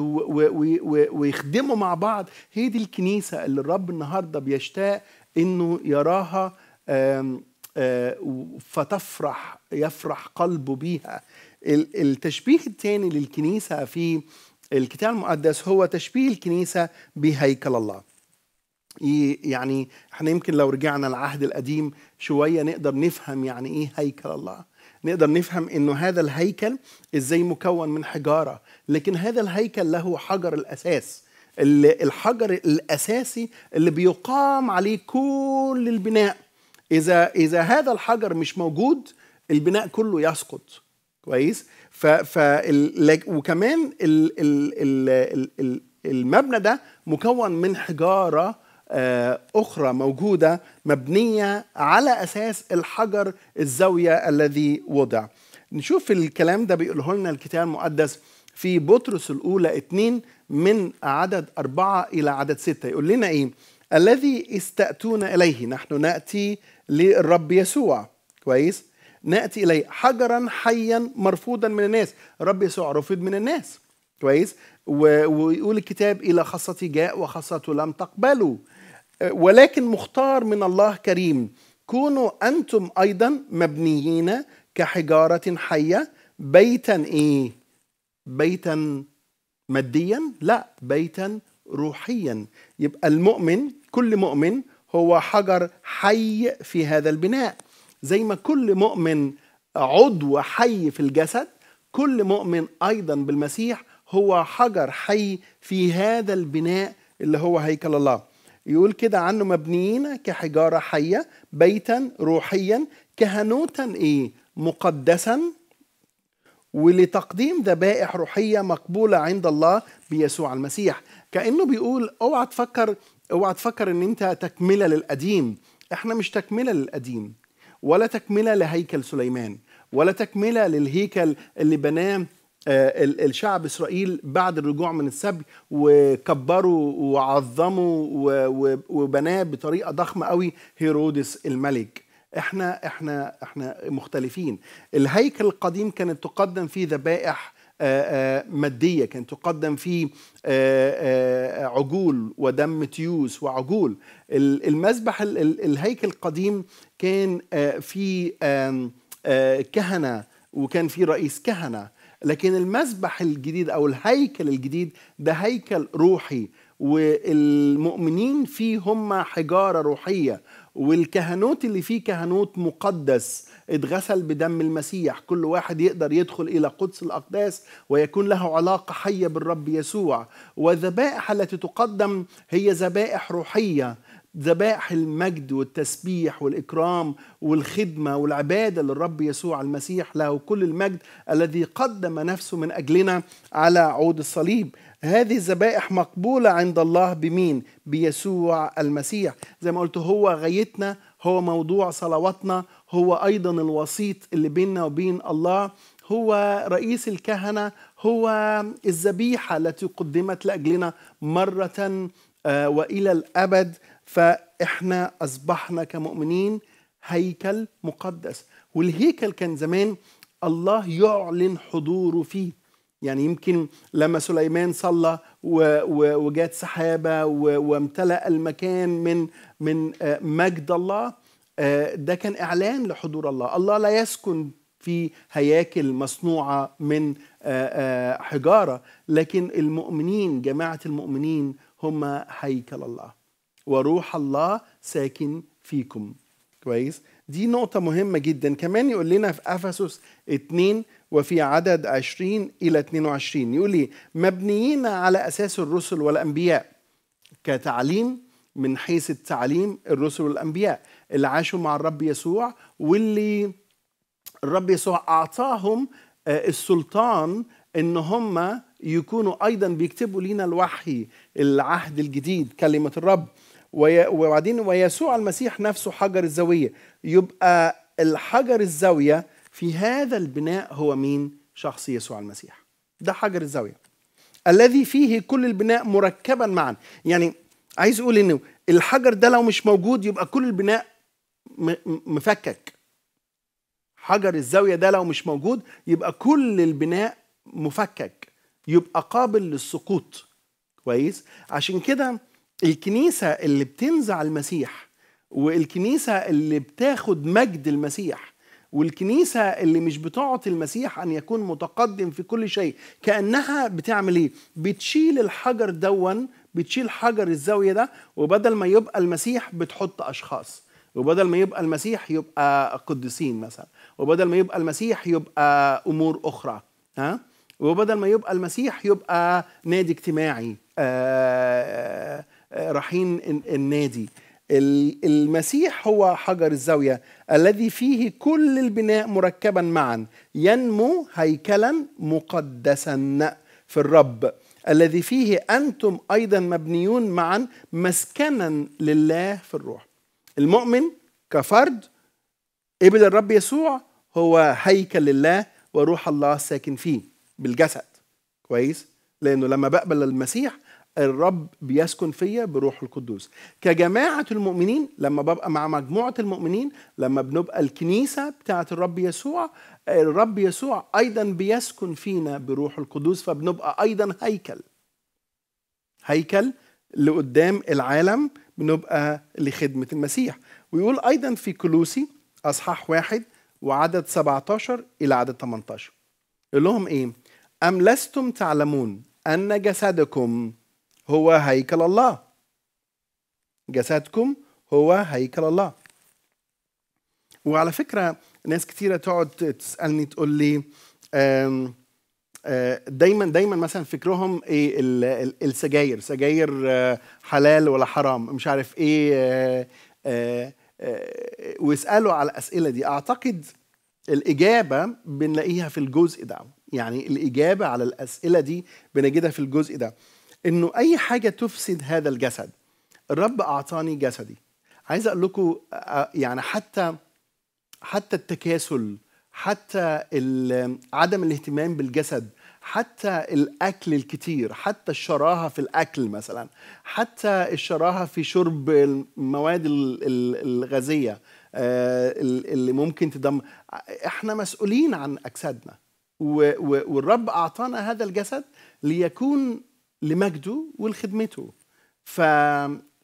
ويخدموا مع بعض هي دي الكنيسة اللي الرب النهاردة بيشتاق أنه يراها آه، فتفرح يفرح قلبه بيها التشبيه الثاني للكنيسة في الكتاب المقدس هو تشبيه الكنيسة بهيكل الله يعني احنا يمكن لو رجعنا العهد القديم شوية نقدر نفهم يعني ايه هيكل الله نقدر نفهم انه هذا الهيكل ازاي مكون من حجارة لكن هذا الهيكل له حجر الاساس الحجر الاساسي اللي بيقام عليه كل البناء اذا اذا هذا الحجر مش موجود البناء كله يسقط كويس ف ف وكمان المبنى ده مكون من حجاره آه، اخرى موجوده مبنيه على اساس الحجر الزاويه الذي وضع نشوف الكلام ده بيقوله لنا الكتاب المقدس في بطرس الاولى 2 من عدد أربعة إلى عدد ستة يقول لنا إيه الذي استأتون إليه نحن نأتي للرب يسوع كويس ناتي اليه حجرا حيا مرفوضا من الناس رب يسوع رفض من الناس كويس ويقول الكتاب الى خاصتي جاء وخاصته لم تقبلوا ولكن مختار من الله كريم كونوا انتم ايضا مبنيين كحجاره حيه بيتا ايه بيتا ماديا لا بيتا روحيا يبقى المؤمن كل مؤمن هو حجر حي في هذا البناء زي ما كل مؤمن عضو حي في الجسد كل مؤمن ايضا بالمسيح هو حجر حي في هذا البناء اللي هو هيكل الله يقول كده عنه مبنيين كحجاره حيه بيتا روحيا كهنوتا ايه مقدسا ولتقديم ذبائح روحيه مقبوله عند الله بيسوع المسيح كانه بيقول اوعى تفكر اوعى تفكر ان انت تكمله للقديم احنا مش تكمله للقديم ولا تكملة لهيكل سليمان ولا تكملة للهيكل اللي بناه آه، الشعب اسرائيل بعد الرجوع من السبي وكبروا وعظموا وبناه بطريقه ضخمه قوي هيرودس الملك احنا احنا احنا مختلفين الهيكل القديم كانت تقدم فيه ذبائح آه، آه، ماديه كانت تقدم فيه عجول ودم تيوس وعجول المذبح الهيكل القديم كان آه، في آه، كهنه وكان في رئيس كهنه لكن المسبح الجديد او الهيكل الجديد ده هيكل روحي والمؤمنين فيه هم حجاره روحيه والكهنوت اللي فيه كهنوت مقدس اتغسل بدم المسيح كل واحد يقدر يدخل الى قدس الاقداس ويكون له علاقه حيه بالرب يسوع والذبائح التي تقدم هي ذبائح روحيه ذبائح المجد والتسبيح والإكرام والخدمة والعبادة للرب يسوع المسيح له كل المجد الذي قدم نفسه من أجلنا على عود الصليب هذه الذبائح مقبولة عند الله بمين؟ بيسوع المسيح زي ما قلت هو غايتنا هو موضوع صلواتنا هو أيضا الوسيط اللي بيننا وبين الله هو رئيس الكهنة هو الذبيحة التي قدمت لأجلنا مرة آه، وإلى الأبد فإحنا أصبحنا كمؤمنين هيكل مقدس والهيكل كان زمان الله يعلن حضوره فيه يعني يمكن لما سليمان صلى وجات سحابة وامتلأ المكان من من مجد الله آه، ده كان إعلان لحضور الله الله لا يسكن في هياكل مصنوعة من آه، آه، حجارة لكن المؤمنين جماعة المؤمنين هم هيكل الله وروح الله ساكن فيكم كويس دي نقطة مهمة جدا كمان يقول لنا في أفسس 2 وفي عدد 20 إلى 22 يقول لي مبنيين على أساس الرسل والأنبياء كتعليم من حيث التعليم الرسل والأنبياء اللي عاشوا مع الرب يسوع واللي الرب يسوع أعطاهم آه، السلطان إن هم يكونوا أيضا بيكتبوا لنا الوحي العهد الجديد كلمة الرب وبعدين ويسوع المسيح نفسه حجر الزاوية يبقى الحجر الزاوية في هذا البناء هو مين شخص يسوع المسيح ده حجر الزاوية الذي فيه كل البناء مركبا معا يعني عايز اقول انه الحجر ده لو مش موجود يبقى كل البناء مفكك حجر الزاويه ده لو مش موجود يبقى كل البناء مفكك يبقى قابل للسقوط كويس عشان كده الكنيسه اللي بتنزع المسيح والكنيسه اللي بتاخد مجد المسيح والكنيسه اللي مش بتعطي المسيح ان يكون متقدم في كل شيء كانها بتعمل ايه بتشيل الحجر دون بتشيل حجر الزاويه ده وبدل ما يبقى المسيح بتحط اشخاص وبدل ما يبقى المسيح يبقى قديسين مثلا وبدل ما يبقى المسيح يبقى امور اخرى ها وبدل ما يبقى المسيح يبقى نادي اجتماعي آه، آه، آه، رحين النادي المسيح هو حجر الزاوية الذي فيه كل البناء مركبا معا ينمو هيكلا مقدسا في الرب الذي فيه أنتم أيضا مبنيون معا مسكنا لله في الروح المؤمن كفرد قبل الرب يسوع هو هيكل لله وروح الله ساكن فيه بالجسد كويس لانه لما بقبل المسيح الرب بيسكن فيا بروح القدوس كجماعة المؤمنين لما ببقى مع مجموعة المؤمنين لما بنبقى الكنيسة بتاعة الرب يسوع الرب يسوع أيضا بيسكن فينا بروح القدوس فبنبقى أيضا هيكل هيكل لقدام العالم بنبقى لخدمة المسيح ويقول أيضا في كلوسي أصحاح واحد وعدد 17 إلى عدد 18 يقول لهم إيه أم لستم تعلمون أن جسدكم هو هيكل الله جسدكم هو هيكل الله وعلى فكرة ناس كتيرة تقعد تسألني تقول لي آه، دايما دايما مثلا فكرهم ايه السجاير سجاير آه، حلال ولا حرام مش عارف ايه ويسالوا آه، واسالوا على الاسئله دي اعتقد الاجابه بنلاقيها في الجزء ده يعني الإجابة على الأسئلة دي بنجدها في الجزء ده إنه أي حاجة تفسد هذا الجسد الرب أعطاني جسدي عايز أقول لكم آه، آه، يعني حتى حتى التكاسل حتى عدم الاهتمام بالجسد حتى الاكل الكتير حتى الشراهه في الاكل مثلا حتى الشراهه في شرب المواد الغازيه آه، اللي ممكن تدمر احنا مسؤولين عن اجسادنا والرب أعطانا هذا الجسد ليكون لمجده ولخدمته ف...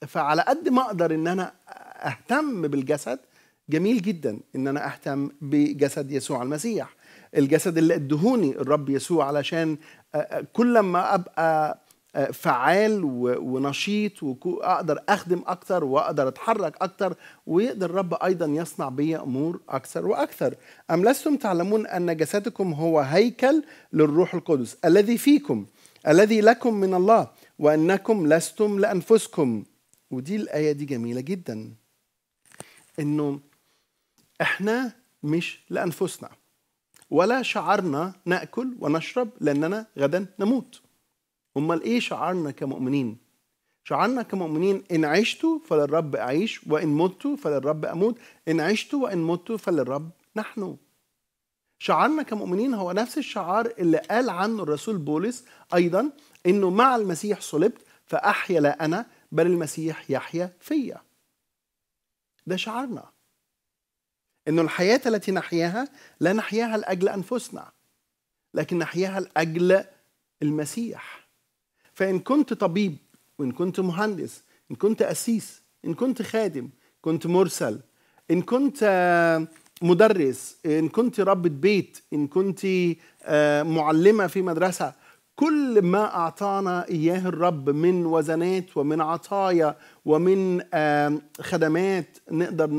فعلى قد ما أقدر إن أنا أهتم بالجسد جميل جدا إن أنا أهتم بجسد يسوع المسيح الجسد اللي ادهوني الرب يسوع علشان كل ما أبقى فعال ونشيط واقدر اخدم اكثر واقدر اتحرك اكثر ويقدر الرب ايضا يصنع بي امور اكثر واكثر ام لستم تعلمون ان جسدكم هو هيكل للروح القدس الذي فيكم الذي لكم من الله وانكم لستم لانفسكم ودي الايه دي جميله جدا انه احنا مش لانفسنا ولا شعرنا ناكل ونشرب لاننا غدا نموت امال ايه شعارنا كمؤمنين شعارنا كمؤمنين ان عشت فللرب اعيش وان مت فللرب اموت ان عشت وان مت فللرب نحن شعارنا كمؤمنين هو نفس الشعار اللي قال عنه الرسول بولس ايضا انه مع المسيح صلبت فاحيا لا انا بل المسيح يحيا فيا ده شعارنا انه الحياه التي نحياها لا نحياها لاجل انفسنا لكن نحياها لاجل المسيح فإن كنت طبيب وإن كنت مهندس إن كنت أسيس إن كنت خادم كنت مرسل إن كنت آه، مدرس إن كنت رب بيت إن كنت آه، معلمة في مدرسة كل ما أعطانا إياه الرب من وزنات ومن عطايا ومن آه، خدمات نقدر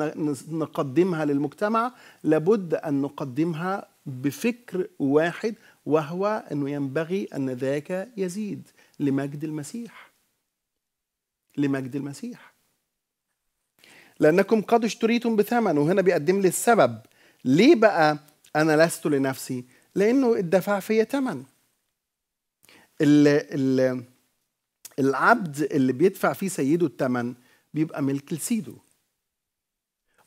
نقدمها للمجتمع لابد أن نقدمها بفكر واحد وهو أنه ينبغي أن ذاك يزيد لمجد المسيح لمجد المسيح لأنكم قد اشتريتم بثمن وهنا بيقدم لي السبب ليه بقى أنا لست لنفسي لأنه الدفع في ثمن العبد اللي بيدفع فيه سيده الثمن بيبقى ملك لسيده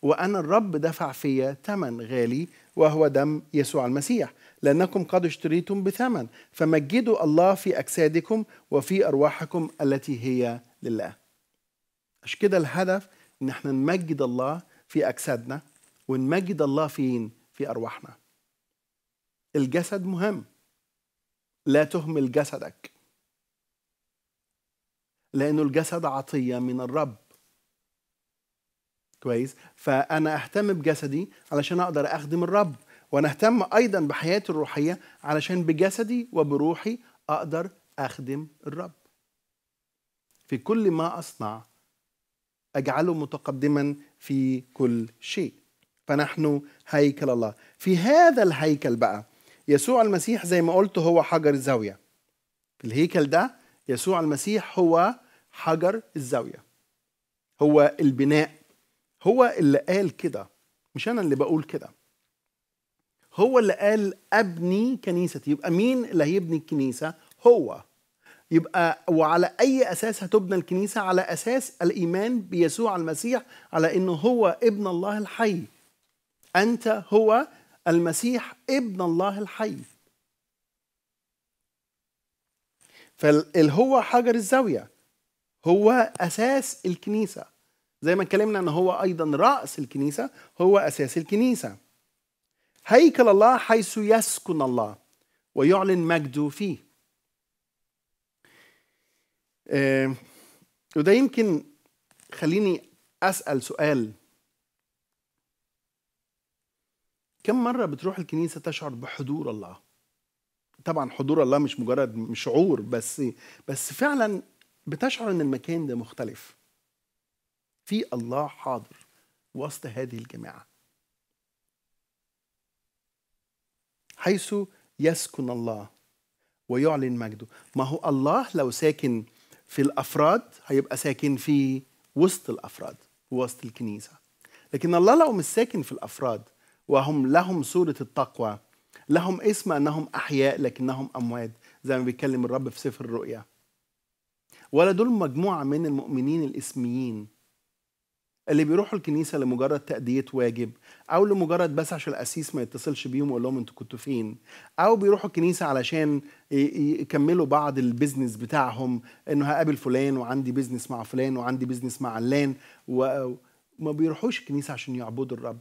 وأنا الرب دفع فيا ثمن غالي وهو دم يسوع المسيح لأنكم قد اشتريتم بثمن فمجدوا الله في أجسادكم وفي أرواحكم التي هي لله عشان كده الهدف إن احنا نمجد الله في أجسادنا ونمجد الله فين؟ في أرواحنا الجسد مهم لا تهمل جسدك لأنه الجسد عطية من الرب كويس فأنا أهتم بجسدي علشان أقدر أخدم الرب ونهتم أيضا بحياتي الروحية علشان بجسدي وبروحي أقدر أخدم الرب في كل ما أصنع أجعله متقدما في كل شيء فنحن هيكل الله في هذا الهيكل بقى يسوع المسيح زي ما قلت هو حجر الزاوية في الهيكل ده يسوع المسيح هو حجر الزاوية هو البناء هو اللي قال كده مش أنا اللي بقول كده هو اللي قال أبني كنيستي يبقى مين اللي هيبني الكنيسة هو يبقى وعلى أي أساس هتبنى الكنيسة على أساس الإيمان بيسوع المسيح على إنه هو ابن الله الحي أنت هو المسيح ابن الله الحي فالهو حجر الزاوية هو أساس الكنيسة زي ما اتكلمنا ان هو ايضا راس الكنيسه هو اساس الكنيسه هيكل الله حيث يسكن الله ويعلن مجده فيه آه وده يمكن خليني أسأل سؤال كم مرة بتروح الكنيسة تشعر بحضور الله؟ طبعا حضور الله مش مجرد شعور بس بس فعلا بتشعر ان المكان ده مختلف في الله حاضر وسط هذه الجماعه حيث يسكن الله ويعلن مجده ما هو الله لو ساكن في الافراد هيبقى ساكن في وسط الافراد وسط الكنيسه لكن الله لو مش ساكن في الافراد وهم لهم صوره التقوى لهم اسم انهم احياء لكنهم اموات زي ما بيتكلم الرب في سفر الرؤيا ولا دول مجموعه من المؤمنين الاسميين اللي بيروحوا الكنيسه لمجرد تاديه واجب او لمجرد بس عشان القسيس ما يتصلش بيهم ويقول لهم انتوا كنتوا فين او بيروحوا الكنيسه علشان يكملوا بعض البيزنس بتاعهم انه هقابل فلان وعندي بيزنس مع فلان وعندي بيزنس مع علان وما بيروحوش الكنيسه عشان يعبدوا الرب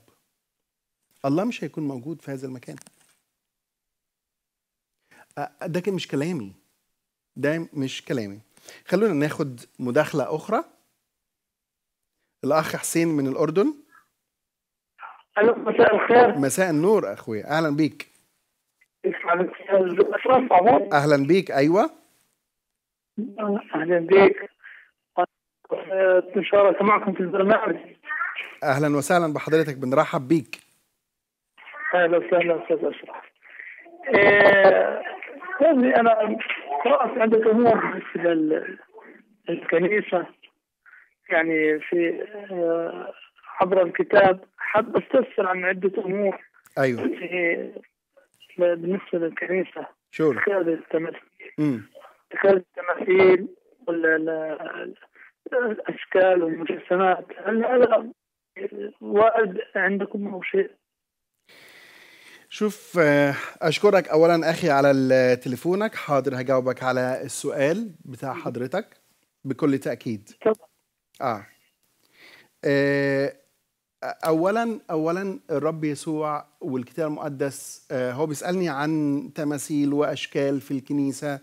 الله مش هيكون موجود في هذا المكان ده كان مش كلامي ده مش كلامي خلونا ناخد مداخله اخرى الاخ حسين من الاردن
الو مساء الخير
مساء النور اخوي اهلا بيك اهلا بيك ايوه
اهلا بيك ان شاء في البرنامج
اهلا وسهلا بحضرتك بنرحب بيك
اهلا وسهلا استاذ اشرف يعني انا قرات عندك امور بالنسبه للكنيسه يعني في آه، عبر الكتاب حاب استفسر عن عده امور ايوه بالنسبه للكنيسه شو اتخاذ التماثيل اتخاذ التماثيل الاشكال والمجسمات هل هذا وارد عندكم او شيء؟
شوف آه، اشكرك اولا اخي على تليفونك حاضر هجاوبك على السؤال بتاع حضرتك بكل تاكيد طبعا. آه. آه اولا اولا الرب يسوع والكتاب المقدس آه هو بيسالني عن تماثيل واشكال في الكنيسه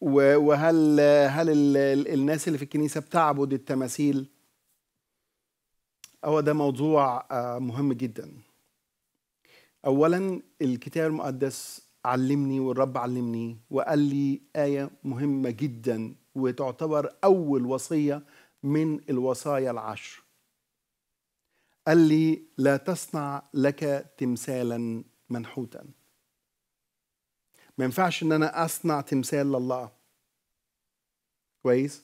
وهل هل الناس اللي في الكنيسه بتعبد التماثيل هو ده موضوع آه، مهم جدا اولا الكتاب المقدس علمني والرب علمني وقال لي ايه مهمه جدا وتعتبر اول وصيه من الوصايا العشر قال لي لا تصنع لك تمثالا منحوتا ما ينفعش ان انا اصنع تمثال لله كويس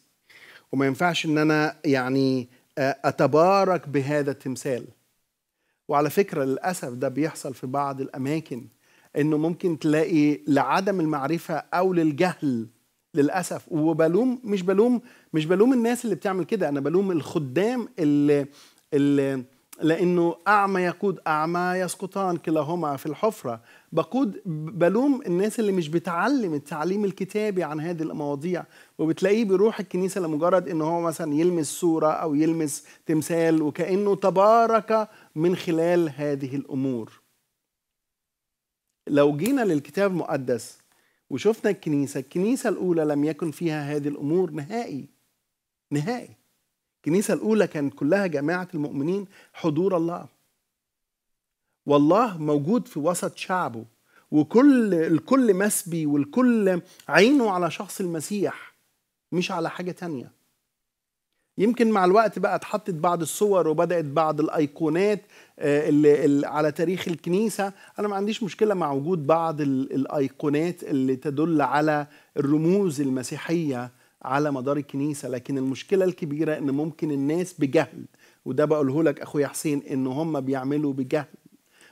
وما ينفعش ان انا يعني آه، اتبارك بهذا التمثال وعلى فكره للاسف ده بيحصل في بعض الاماكن انه ممكن تلاقي لعدم المعرفه او للجهل للاسف وبلوم مش بلوم مش بلوم الناس اللي بتعمل كده انا بلوم الخدام اللي اللي لانه اعمى يقود اعمى يسقطان كلاهما في الحفره بقود بلوم الناس اللي مش بتعلم التعليم الكتابي عن هذه المواضيع وبتلاقيه بيروح الكنيسه لمجرد ان هو مثلا يلمس صوره او يلمس تمثال وكانه تبارك من خلال هذه الامور لو جينا للكتاب المقدس وشفنا الكنيسة الكنيسة الأولى لم يكن فيها هذه الأمور نهائي نهائي الكنيسة الأولى كانت كلها جماعة المؤمنين حضور الله والله موجود في وسط شعبه وكل الكل مسبي والكل عينه على شخص المسيح مش على حاجة تانية يمكن مع الوقت بقى اتحطت بعض الصور وبدات بعض الايقونات آه، اللي, على تاريخ الكنيسه انا ما عنديش مشكله مع وجود بعض الايقونات اللي تدل على الرموز المسيحيه على مدار الكنيسه لكن المشكله الكبيره ان ممكن الناس بجهل وده بقوله لك اخويا حسين ان هم بيعملوا بجهل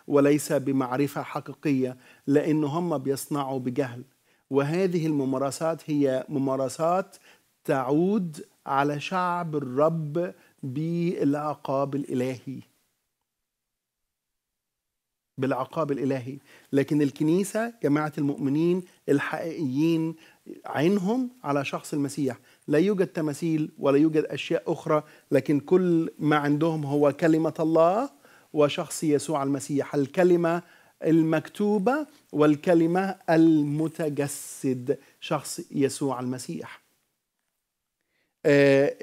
وليس بمعرفه حقيقيه لان هم بيصنعوا بجهل وهذه الممارسات هي ممارسات تعود على شعب الرب بالعقاب الالهي بالعقاب الالهي لكن الكنيسه جماعه المؤمنين الحقيقيين عينهم على شخص المسيح لا يوجد تماثيل ولا يوجد اشياء اخرى لكن كل ما عندهم هو كلمه الله وشخص يسوع المسيح الكلمه المكتوبه والكلمه المتجسد شخص يسوع المسيح آه،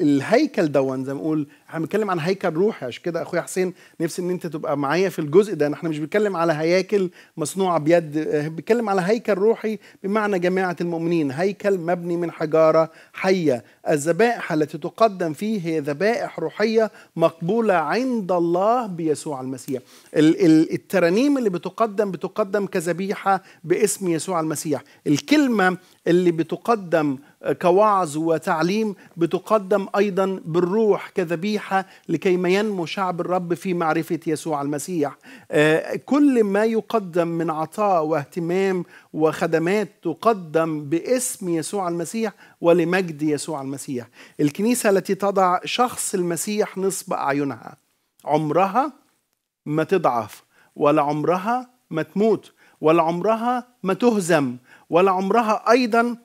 الهيكل دون زي ما نقول احنا بنتكلم عن هيكل روحي عشان كده اخويا حسين نفسي ان انت تبقى معايا في الجزء ده احنا مش بنتكلم على هياكل مصنوعه بيد آه، بنتكلم على هيكل روحي بمعنى جماعه المؤمنين هيكل مبني من حجاره حيه الذبائح التي تقدم فيه هي ذبائح روحيه مقبوله عند الله بيسوع المسيح الترانيم اللي بتقدم بتقدم كذبيحه باسم يسوع المسيح الكلمه اللي بتقدم آه، كوعظ وتعليم بتقدم ايضا بالروح كذبيحه الصالحة لكي ما ينمو شعب الرب في معرفة يسوع المسيح آه، كل ما يقدم من عطاء واهتمام وخدمات تقدم باسم يسوع المسيح ولمجد يسوع المسيح الكنيسة التي تضع شخص المسيح نصب أعينها عمرها ما تضعف ولا عمرها ما تموت ولا عمرها ما تهزم ولا عمرها أيضا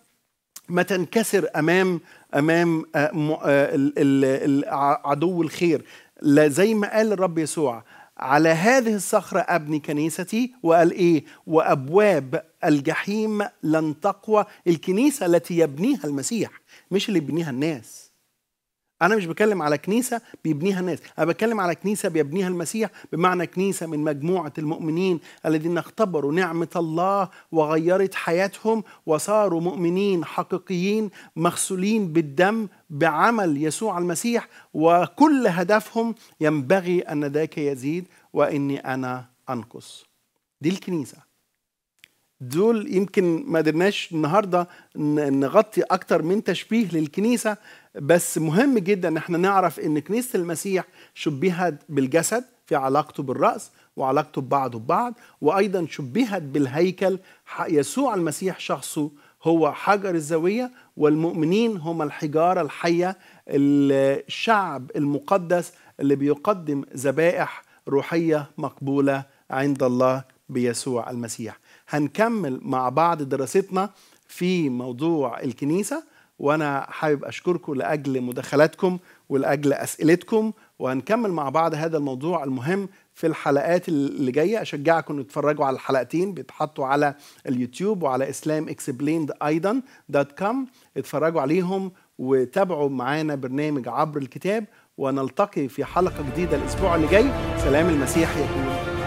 ما تنكسر امام امام آه، آه، عدو الخير لا زي ما قال الرب يسوع على هذه الصخرة أبني كنيستي وقال إيه وأبواب الجحيم لن تقوى الكنيسة التي يبنيها المسيح مش اللي يبنيها الناس انا مش بتكلم على كنيسه بيبنيها الناس انا بتكلم على كنيسه بيبنيها المسيح بمعنى كنيسه من مجموعه المؤمنين الذين اختبروا نعمه الله وغيرت حياتهم وصاروا مؤمنين حقيقيين مغسولين بالدم بعمل يسوع المسيح وكل هدفهم ينبغي ان ذاك يزيد واني انا انقص دي الكنيسه دول يمكن ما قدرناش النهارده نغطي اكتر من تشبيه للكنيسه بس مهم جدا ان احنا نعرف ان كنيسه المسيح شبهت بالجسد في علاقته بالراس وعلاقته ببعضه ببعض وايضا شبهت بالهيكل يسوع المسيح شخصه هو حجر الزاويه والمؤمنين هم الحجاره الحيه الشعب المقدس اللي بيقدم ذبائح روحيه مقبوله عند الله بيسوع المسيح هنكمل مع بعض دراستنا في موضوع الكنيسة وأنا حابب أشكركم لأجل مداخلاتكم ولأجل أسئلتكم وهنكمل مع بعض هذا الموضوع المهم في الحلقات اللي جايه اشجعكم تتفرجوا على الحلقتين بيتحطوا على اليوتيوب وعلى اسلام اكسبليند ايضا دوت كوم اتفرجوا عليهم وتابعوا معانا برنامج عبر الكتاب ونلتقي في حلقه جديده الاسبوع اللي جاي سلام المسيح يكون